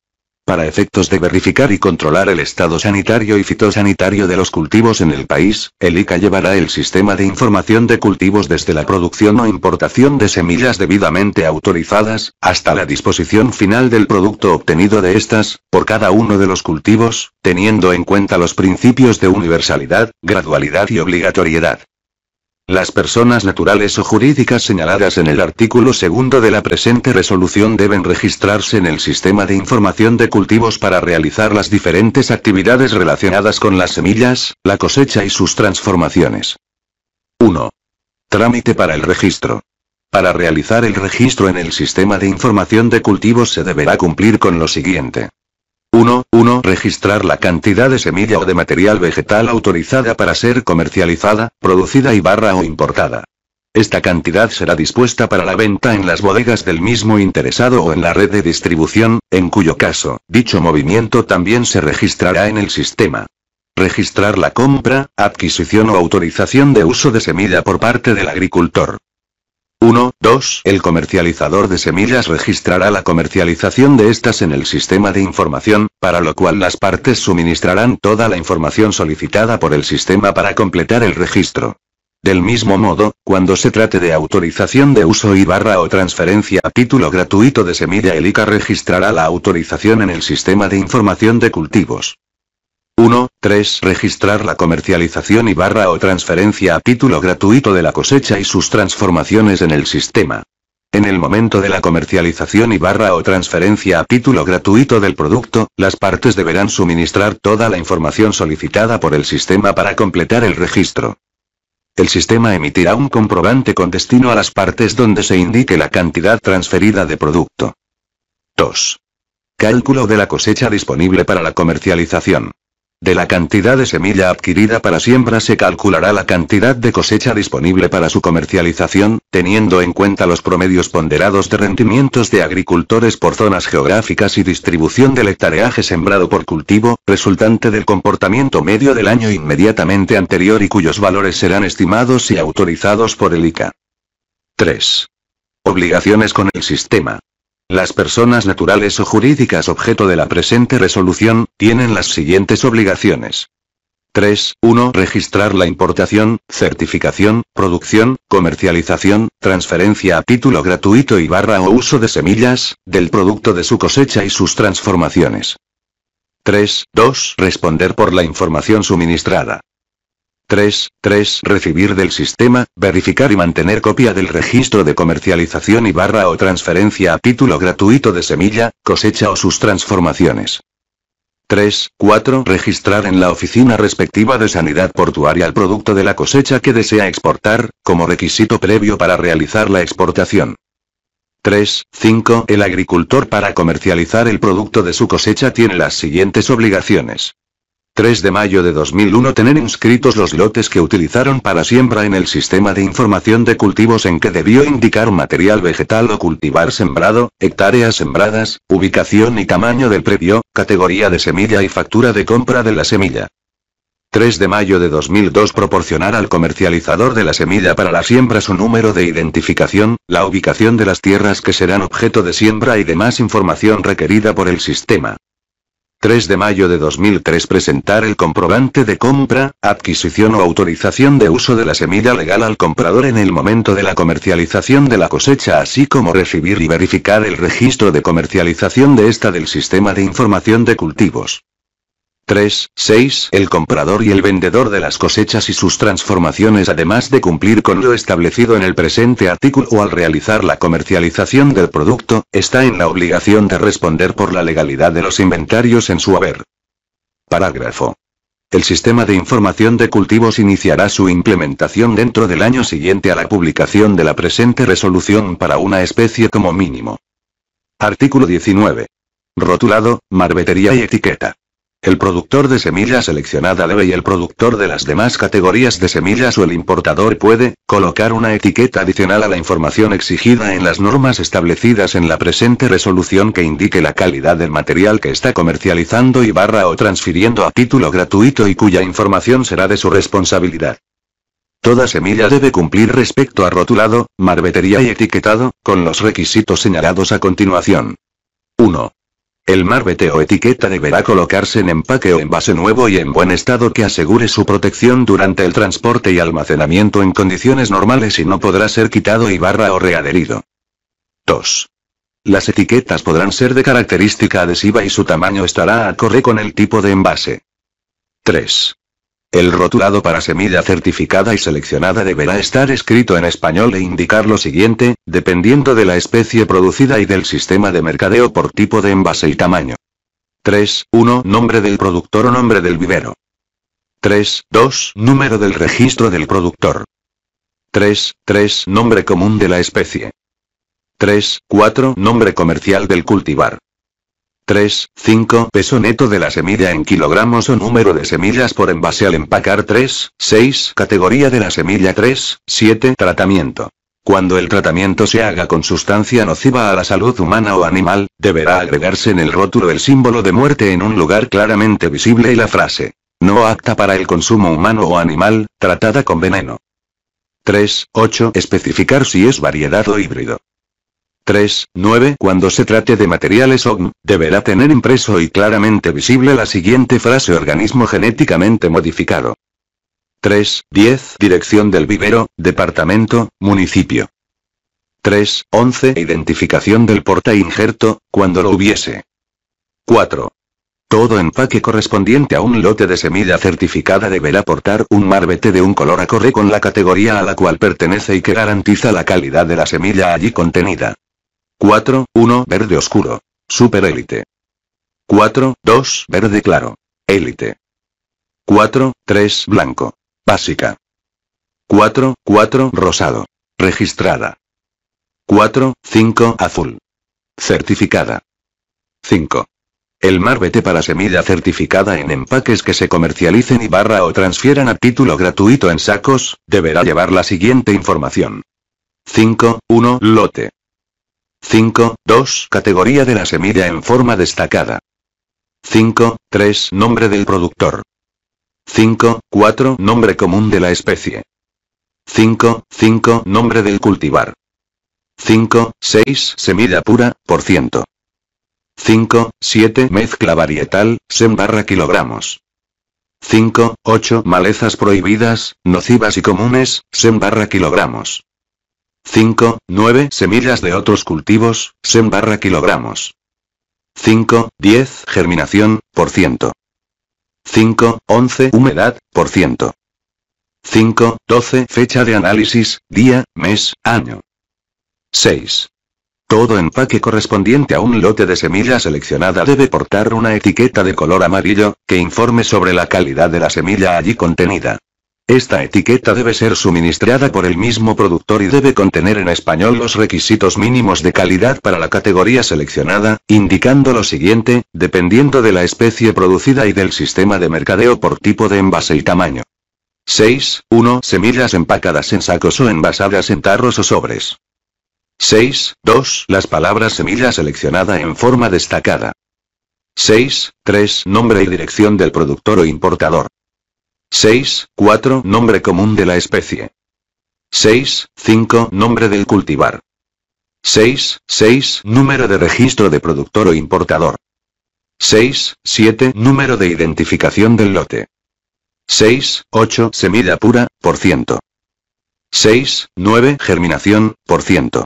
Para efectos de verificar y controlar el estado sanitario y fitosanitario de los cultivos en el país, el ICA llevará el sistema de información de cultivos desde la producción o importación de semillas debidamente autorizadas, hasta la disposición final del producto obtenido de estas, por cada uno de los cultivos, teniendo en cuenta los principios de universalidad, gradualidad y obligatoriedad. Las personas naturales o jurídicas señaladas en el artículo segundo de la presente resolución deben registrarse en el sistema de información de cultivos para realizar las diferentes actividades relacionadas con las semillas, la cosecha y sus transformaciones. 1. Trámite para el registro. Para realizar el registro en el sistema de información de cultivos se deberá cumplir con lo siguiente. 1. Registrar la cantidad de semilla o de material vegetal autorizada para ser comercializada, producida y barra o importada. Esta cantidad será dispuesta para la venta en las bodegas del mismo interesado o en la red de distribución, en cuyo caso, dicho movimiento también se registrará en el sistema. Registrar la compra, adquisición o autorización de uso de semilla por parte del agricultor. 1. 2. El comercializador de semillas registrará la comercialización de estas en el sistema de información, para lo cual las partes suministrarán toda la información solicitada por el sistema para completar el registro. Del mismo modo, cuando se trate de autorización de uso y barra o transferencia a título gratuito de semilla, el ICA registrará la autorización en el sistema de información de cultivos. 1. 3. Registrar la comercialización y barra o transferencia a título gratuito de la cosecha y sus transformaciones en el sistema. En el momento de la comercialización y barra o transferencia a título gratuito del producto, las partes deberán suministrar toda la información solicitada por el sistema para completar el registro. El sistema emitirá un comprobante con destino a las partes donde se indique la cantidad transferida de producto. 2. Cálculo de la cosecha disponible para la comercialización. De la cantidad de semilla adquirida para siembra se calculará la cantidad de cosecha disponible para su comercialización, teniendo en cuenta los promedios ponderados de rendimientos de agricultores por zonas geográficas y distribución del hectareaje sembrado por cultivo, resultante del comportamiento medio del año inmediatamente anterior y cuyos valores serán estimados y autorizados por el ICA. 3. Obligaciones con el sistema. Las personas naturales o jurídicas objeto de la presente resolución, tienen las siguientes obligaciones. 3. 1. Registrar la importación, certificación, producción, comercialización, transferencia a título gratuito y barra o uso de semillas, del producto de su cosecha y sus transformaciones. 3. 2. Responder por la información suministrada. 3. 3. Recibir del sistema, verificar y mantener copia del registro de comercialización y barra o transferencia a título gratuito de semilla, cosecha o sus transformaciones. 3. 4. Registrar en la oficina respectiva de sanidad portuaria el producto de la cosecha que desea exportar, como requisito previo para realizar la exportación. 3. 5. El agricultor para comercializar el producto de su cosecha tiene las siguientes obligaciones. 3 de mayo de 2001 tener inscritos los lotes que utilizaron para siembra en el sistema de información de cultivos en que debió indicar material vegetal o cultivar sembrado, hectáreas sembradas, ubicación y tamaño del previo, categoría de semilla y factura de compra de la semilla. 3 de mayo de 2002 proporcionar al comercializador de la semilla para la siembra su número de identificación, la ubicación de las tierras que serán objeto de siembra y demás información requerida por el sistema. 3 de mayo de 2003 presentar el comprobante de compra, adquisición o autorización de uso de la semilla legal al comprador en el momento de la comercialización de la cosecha así como recibir y verificar el registro de comercialización de esta del sistema de información de cultivos. 3, 6. El comprador y el vendedor de las cosechas y sus transformaciones además de cumplir con lo establecido en el presente artículo o al realizar la comercialización del producto, está en la obligación de responder por la legalidad de los inventarios en su haber. Parágrafo. El sistema de información de cultivos iniciará su implementación dentro del año siguiente a la publicación de la presente resolución para una especie como mínimo. Artículo 19. Rotulado, marbetería y etiqueta. El productor de semilla seleccionada debe y el productor de las demás categorías de semillas o el importador puede, colocar una etiqueta adicional a la información exigida en las normas establecidas en la presente resolución que indique la calidad del material que está comercializando y barra o transfiriendo a título gratuito y cuya información será de su responsabilidad. Toda semilla debe cumplir respecto a rotulado, marbetería y etiquetado, con los requisitos señalados a continuación. 1. El marbete o etiqueta deberá colocarse en empaque o envase nuevo y en buen estado que asegure su protección durante el transporte y almacenamiento en condiciones normales y no podrá ser quitado y barra o readherido. 2. Las etiquetas podrán ser de característica adhesiva y su tamaño estará acorde con el tipo de envase. 3. El rotulado para semilla certificada y seleccionada deberá estar escrito en español e indicar lo siguiente, dependiendo de la especie producida y del sistema de mercadeo por tipo de envase y tamaño. 3.1 Nombre del productor o nombre del vivero. 3.2 Número del registro del productor. 3.3 Nombre común de la especie. 3.4 Nombre comercial del cultivar. 3, 5 peso neto de la semilla en kilogramos o número de semillas por envase al empacar 3, categoría de la semilla 3, tratamiento. Cuando el tratamiento se haga con sustancia nociva a la salud humana o animal, deberá agregarse en el rótulo el símbolo de muerte en un lugar claramente visible y la frase, no apta para el consumo humano o animal, tratada con veneno. 3. 8. Especificar si es variedad o híbrido. 3.9. Cuando se trate de materiales OGM, deberá tener impreso y claramente visible la siguiente frase organismo genéticamente modificado. 3, Dirección del vivero, departamento, municipio. 3, Identificación del porta injerto, cuando lo hubiese. 4. Todo empaque correspondiente a un lote de semilla certificada deberá portar un marbete de un color acorde con la categoría a la cual pertenece y que garantiza la calidad de la semilla allí contenida. 4, 1, verde oscuro. Super élite. 4, 2, verde claro. Élite. 4, 3, blanco. Básica. 4, 4, rosado. Registrada. 4, 5, azul. Certificada. 5. El mar vete para semilla certificada en empaques que se comercialicen y barra o transfieran a título gratuito en sacos, deberá llevar la siguiente información. 5, 1, lote. 5, 2, categoría de la semilla en forma destacada. 5, 3, nombre del productor. 5, 4, nombre común de la especie. 5, 5, nombre del cultivar. 5, 6, semilla pura, por ciento. 5, 7, mezcla varietal, sem barra kilogramos. 5, 8, malezas prohibidas, nocivas y comunes, sem barra kilogramos. 5, 9 semillas de otros cultivos, sem barra kilogramos. 5, 10 germinación, por ciento. 5, 11 humedad, por ciento. 5, 12 fecha de análisis, día, mes, año. 6. Todo empaque correspondiente a un lote de semilla seleccionada debe portar una etiqueta de color amarillo, que informe sobre la calidad de la semilla allí contenida. Esta etiqueta debe ser suministrada por el mismo productor y debe contener en español los requisitos mínimos de calidad para la categoría seleccionada, indicando lo siguiente, dependiendo de la especie producida y del sistema de mercadeo por tipo de envase y tamaño. 6.1 Semillas empacadas en sacos o envasadas en tarros o sobres. 6.2 Las palabras semilla seleccionada en forma destacada. 6.3 Nombre y dirección del productor o importador. 6, 4, nombre común de la especie. 6, 5, nombre del cultivar. 6, 6, número de registro de productor o importador. 6, 7, número de identificación del lote. 6, 8, semilla pura, por ciento. 6, 9, germinación, por ciento.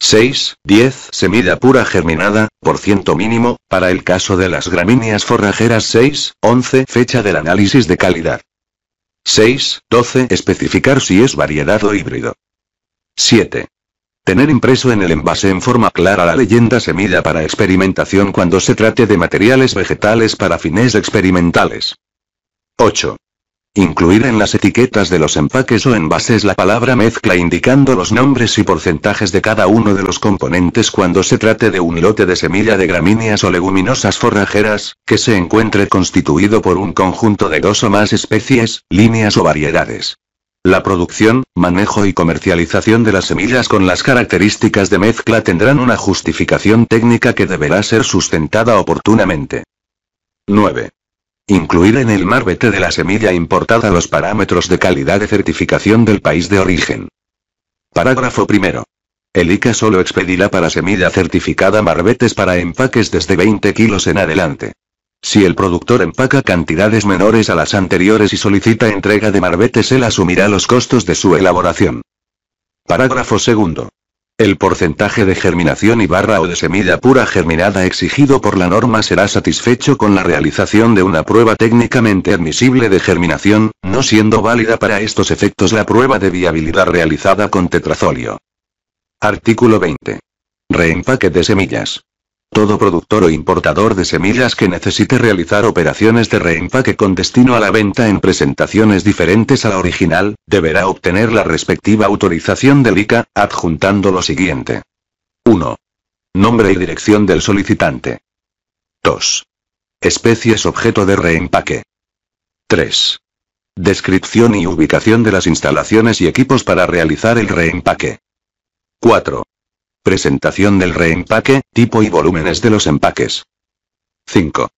6, 10 semilla pura germinada, por ciento mínimo, para el caso de las gramíneas forrajeras 6, 11 fecha del análisis de calidad. 6, 12 especificar si es variedad o híbrido. 7. Tener impreso en el envase en forma clara la leyenda semilla para experimentación cuando se trate de materiales vegetales para fines experimentales. 8. Incluir en las etiquetas de los empaques o envases la palabra mezcla indicando los nombres y porcentajes de cada uno de los componentes cuando se trate de un lote de semilla de gramíneas o leguminosas forrajeras, que se encuentre constituido por un conjunto de dos o más especies, líneas o variedades. La producción, manejo y comercialización de las semillas con las características de mezcla tendrán una justificación técnica que deberá ser sustentada oportunamente. 9. Incluir en el marbete de la semilla importada los parámetros de calidad de certificación del país de origen. Parágrafo primero. El ICA solo expedirá para semilla certificada marbetes para empaques desde 20 kilos en adelante. Si el productor empaca cantidades menores a las anteriores y solicita entrega de marbetes, él asumirá los costos de su elaboración. Parágrafo segundo. El porcentaje de germinación y barra o de semilla pura germinada exigido por la norma será satisfecho con la realización de una prueba técnicamente admisible de germinación, no siendo válida para estos efectos la prueba de viabilidad realizada con tetrazolio. Artículo 20. Reempaque de semillas. Todo productor o importador de semillas que necesite realizar operaciones de reempaque con destino a la venta en presentaciones diferentes a la original, deberá obtener la respectiva autorización del ICA, adjuntando lo siguiente. 1. Nombre y dirección del solicitante. 2. Especies objeto de reempaque. 3. Descripción y ubicación de las instalaciones y equipos para realizar el reempaque. 4. Presentación del reempaque, tipo y volúmenes de los empaques. 5.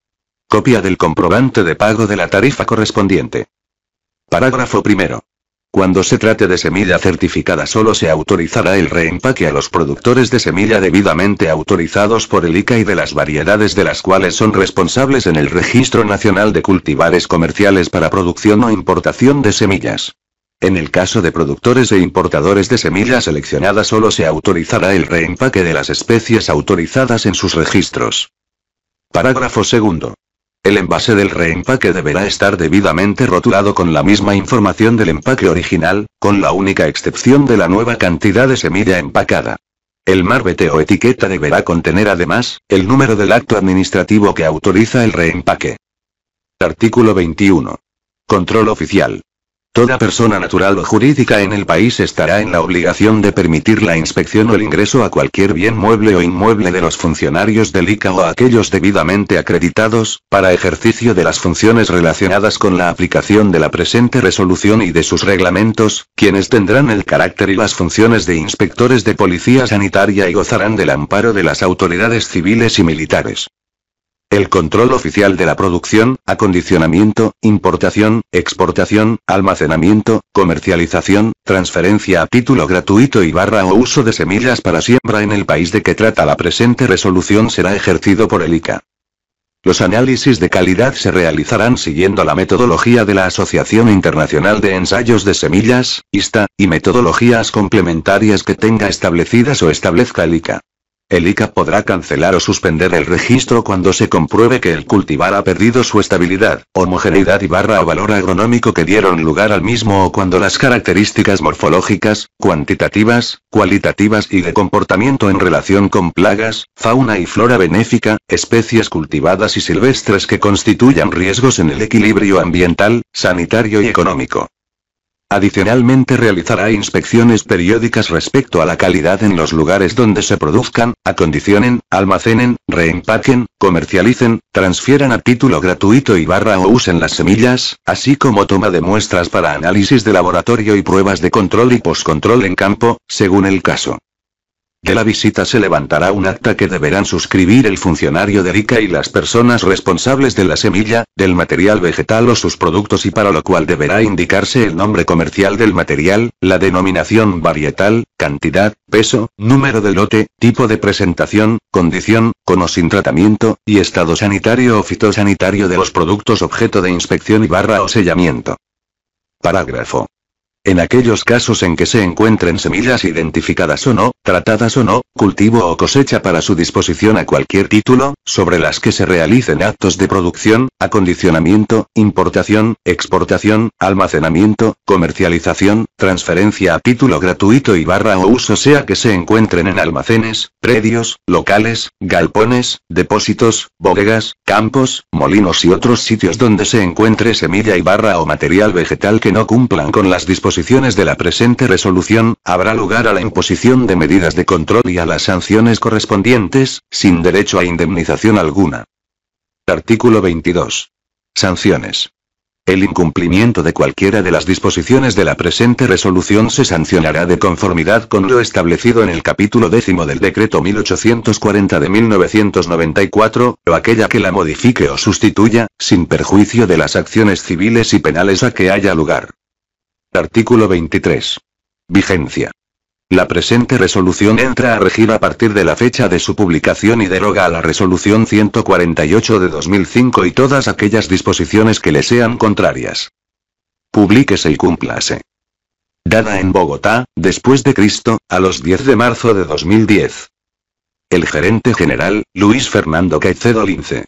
Copia del comprobante de pago de la tarifa correspondiente. Parágrafo primero. Cuando se trate de semilla certificada solo se autorizará el reempaque a los productores de semilla debidamente autorizados por el ICA y de las variedades de las cuales son responsables en el Registro Nacional de Cultivares Comerciales para Producción o Importación de Semillas. En el caso de productores e importadores de semillas seleccionadas solo se autorizará el reempaque de las especies autorizadas en sus registros. Parágrafo segundo. El envase del reempaque deberá estar debidamente rotulado con la misma información del empaque original, con la única excepción de la nueva cantidad de semilla empacada. El marbete o etiqueta deberá contener además, el número del acto administrativo que autoriza el reempaque. Artículo 21. Control oficial. Toda persona natural o jurídica en el país estará en la obligación de permitir la inspección o el ingreso a cualquier bien mueble o inmueble de los funcionarios del ICA o aquellos debidamente acreditados, para ejercicio de las funciones relacionadas con la aplicación de la presente resolución y de sus reglamentos, quienes tendrán el carácter y las funciones de inspectores de policía sanitaria y gozarán del amparo de las autoridades civiles y militares. El control oficial de la producción, acondicionamiento, importación, exportación, almacenamiento, comercialización, transferencia a título gratuito y barra o uso de semillas para siembra en el país de que trata la presente resolución será ejercido por el ICA. Los análisis de calidad se realizarán siguiendo la metodología de la Asociación Internacional de Ensayos de Semillas, ISTA, y metodologías complementarias que tenga establecidas o establezca el ICA. El ICA podrá cancelar o suspender el registro cuando se compruebe que el cultivar ha perdido su estabilidad, homogeneidad y barra o valor agronómico que dieron lugar al mismo o cuando las características morfológicas, cuantitativas, cualitativas y de comportamiento en relación con plagas, fauna y flora benéfica, especies cultivadas y silvestres que constituyan riesgos en el equilibrio ambiental, sanitario y económico, Adicionalmente realizará inspecciones periódicas respecto a la calidad en los lugares donde se produzcan, acondicionen, almacenen, reempaquen, comercialicen, transfieran a título gratuito y barra o usen las semillas, así como toma de muestras para análisis de laboratorio y pruebas de control y postcontrol en campo, según el caso. De la visita se levantará un acta que deberán suscribir el funcionario de RICA y las personas responsables de la semilla, del material vegetal o sus productos y para lo cual deberá indicarse el nombre comercial del material, la denominación varietal, cantidad, peso, número de lote, tipo de presentación, condición, con o sin tratamiento, y estado sanitario o fitosanitario de los productos objeto de inspección y barra o sellamiento. Parágrafo en aquellos casos en que se encuentren semillas identificadas o no, tratadas o no, cultivo o cosecha para su disposición a cualquier título, sobre las que se realicen actos de producción, acondicionamiento, importación, exportación, almacenamiento, comercialización, transferencia a título gratuito y barra o uso sea que se encuentren en almacenes, predios, locales, galpones, depósitos, bodegas, campos, molinos y otros sitios donde se encuentre semilla y barra o material vegetal que no cumplan con las disposiciones de la presente resolución, habrá lugar a la imposición de medidas de control y a las sanciones correspondientes, sin derecho a indemnización alguna. Artículo 22. Sanciones. El incumplimiento de cualquiera de las disposiciones de la presente resolución se sancionará de conformidad con lo establecido en el capítulo décimo del decreto 1840 de 1994, o aquella que la modifique o sustituya, sin perjuicio de las acciones civiles y penales a que haya lugar. Artículo 23. Vigencia. La presente resolución entra a regir a partir de la fecha de su publicación y deroga a la resolución 148 de 2005 y todas aquellas disposiciones que le sean contrarias. Publíquese y cúmplase. Dada en Bogotá, después de Cristo, a los 10 de marzo de 2010. El gerente general, Luis Fernando Caicedo Lince.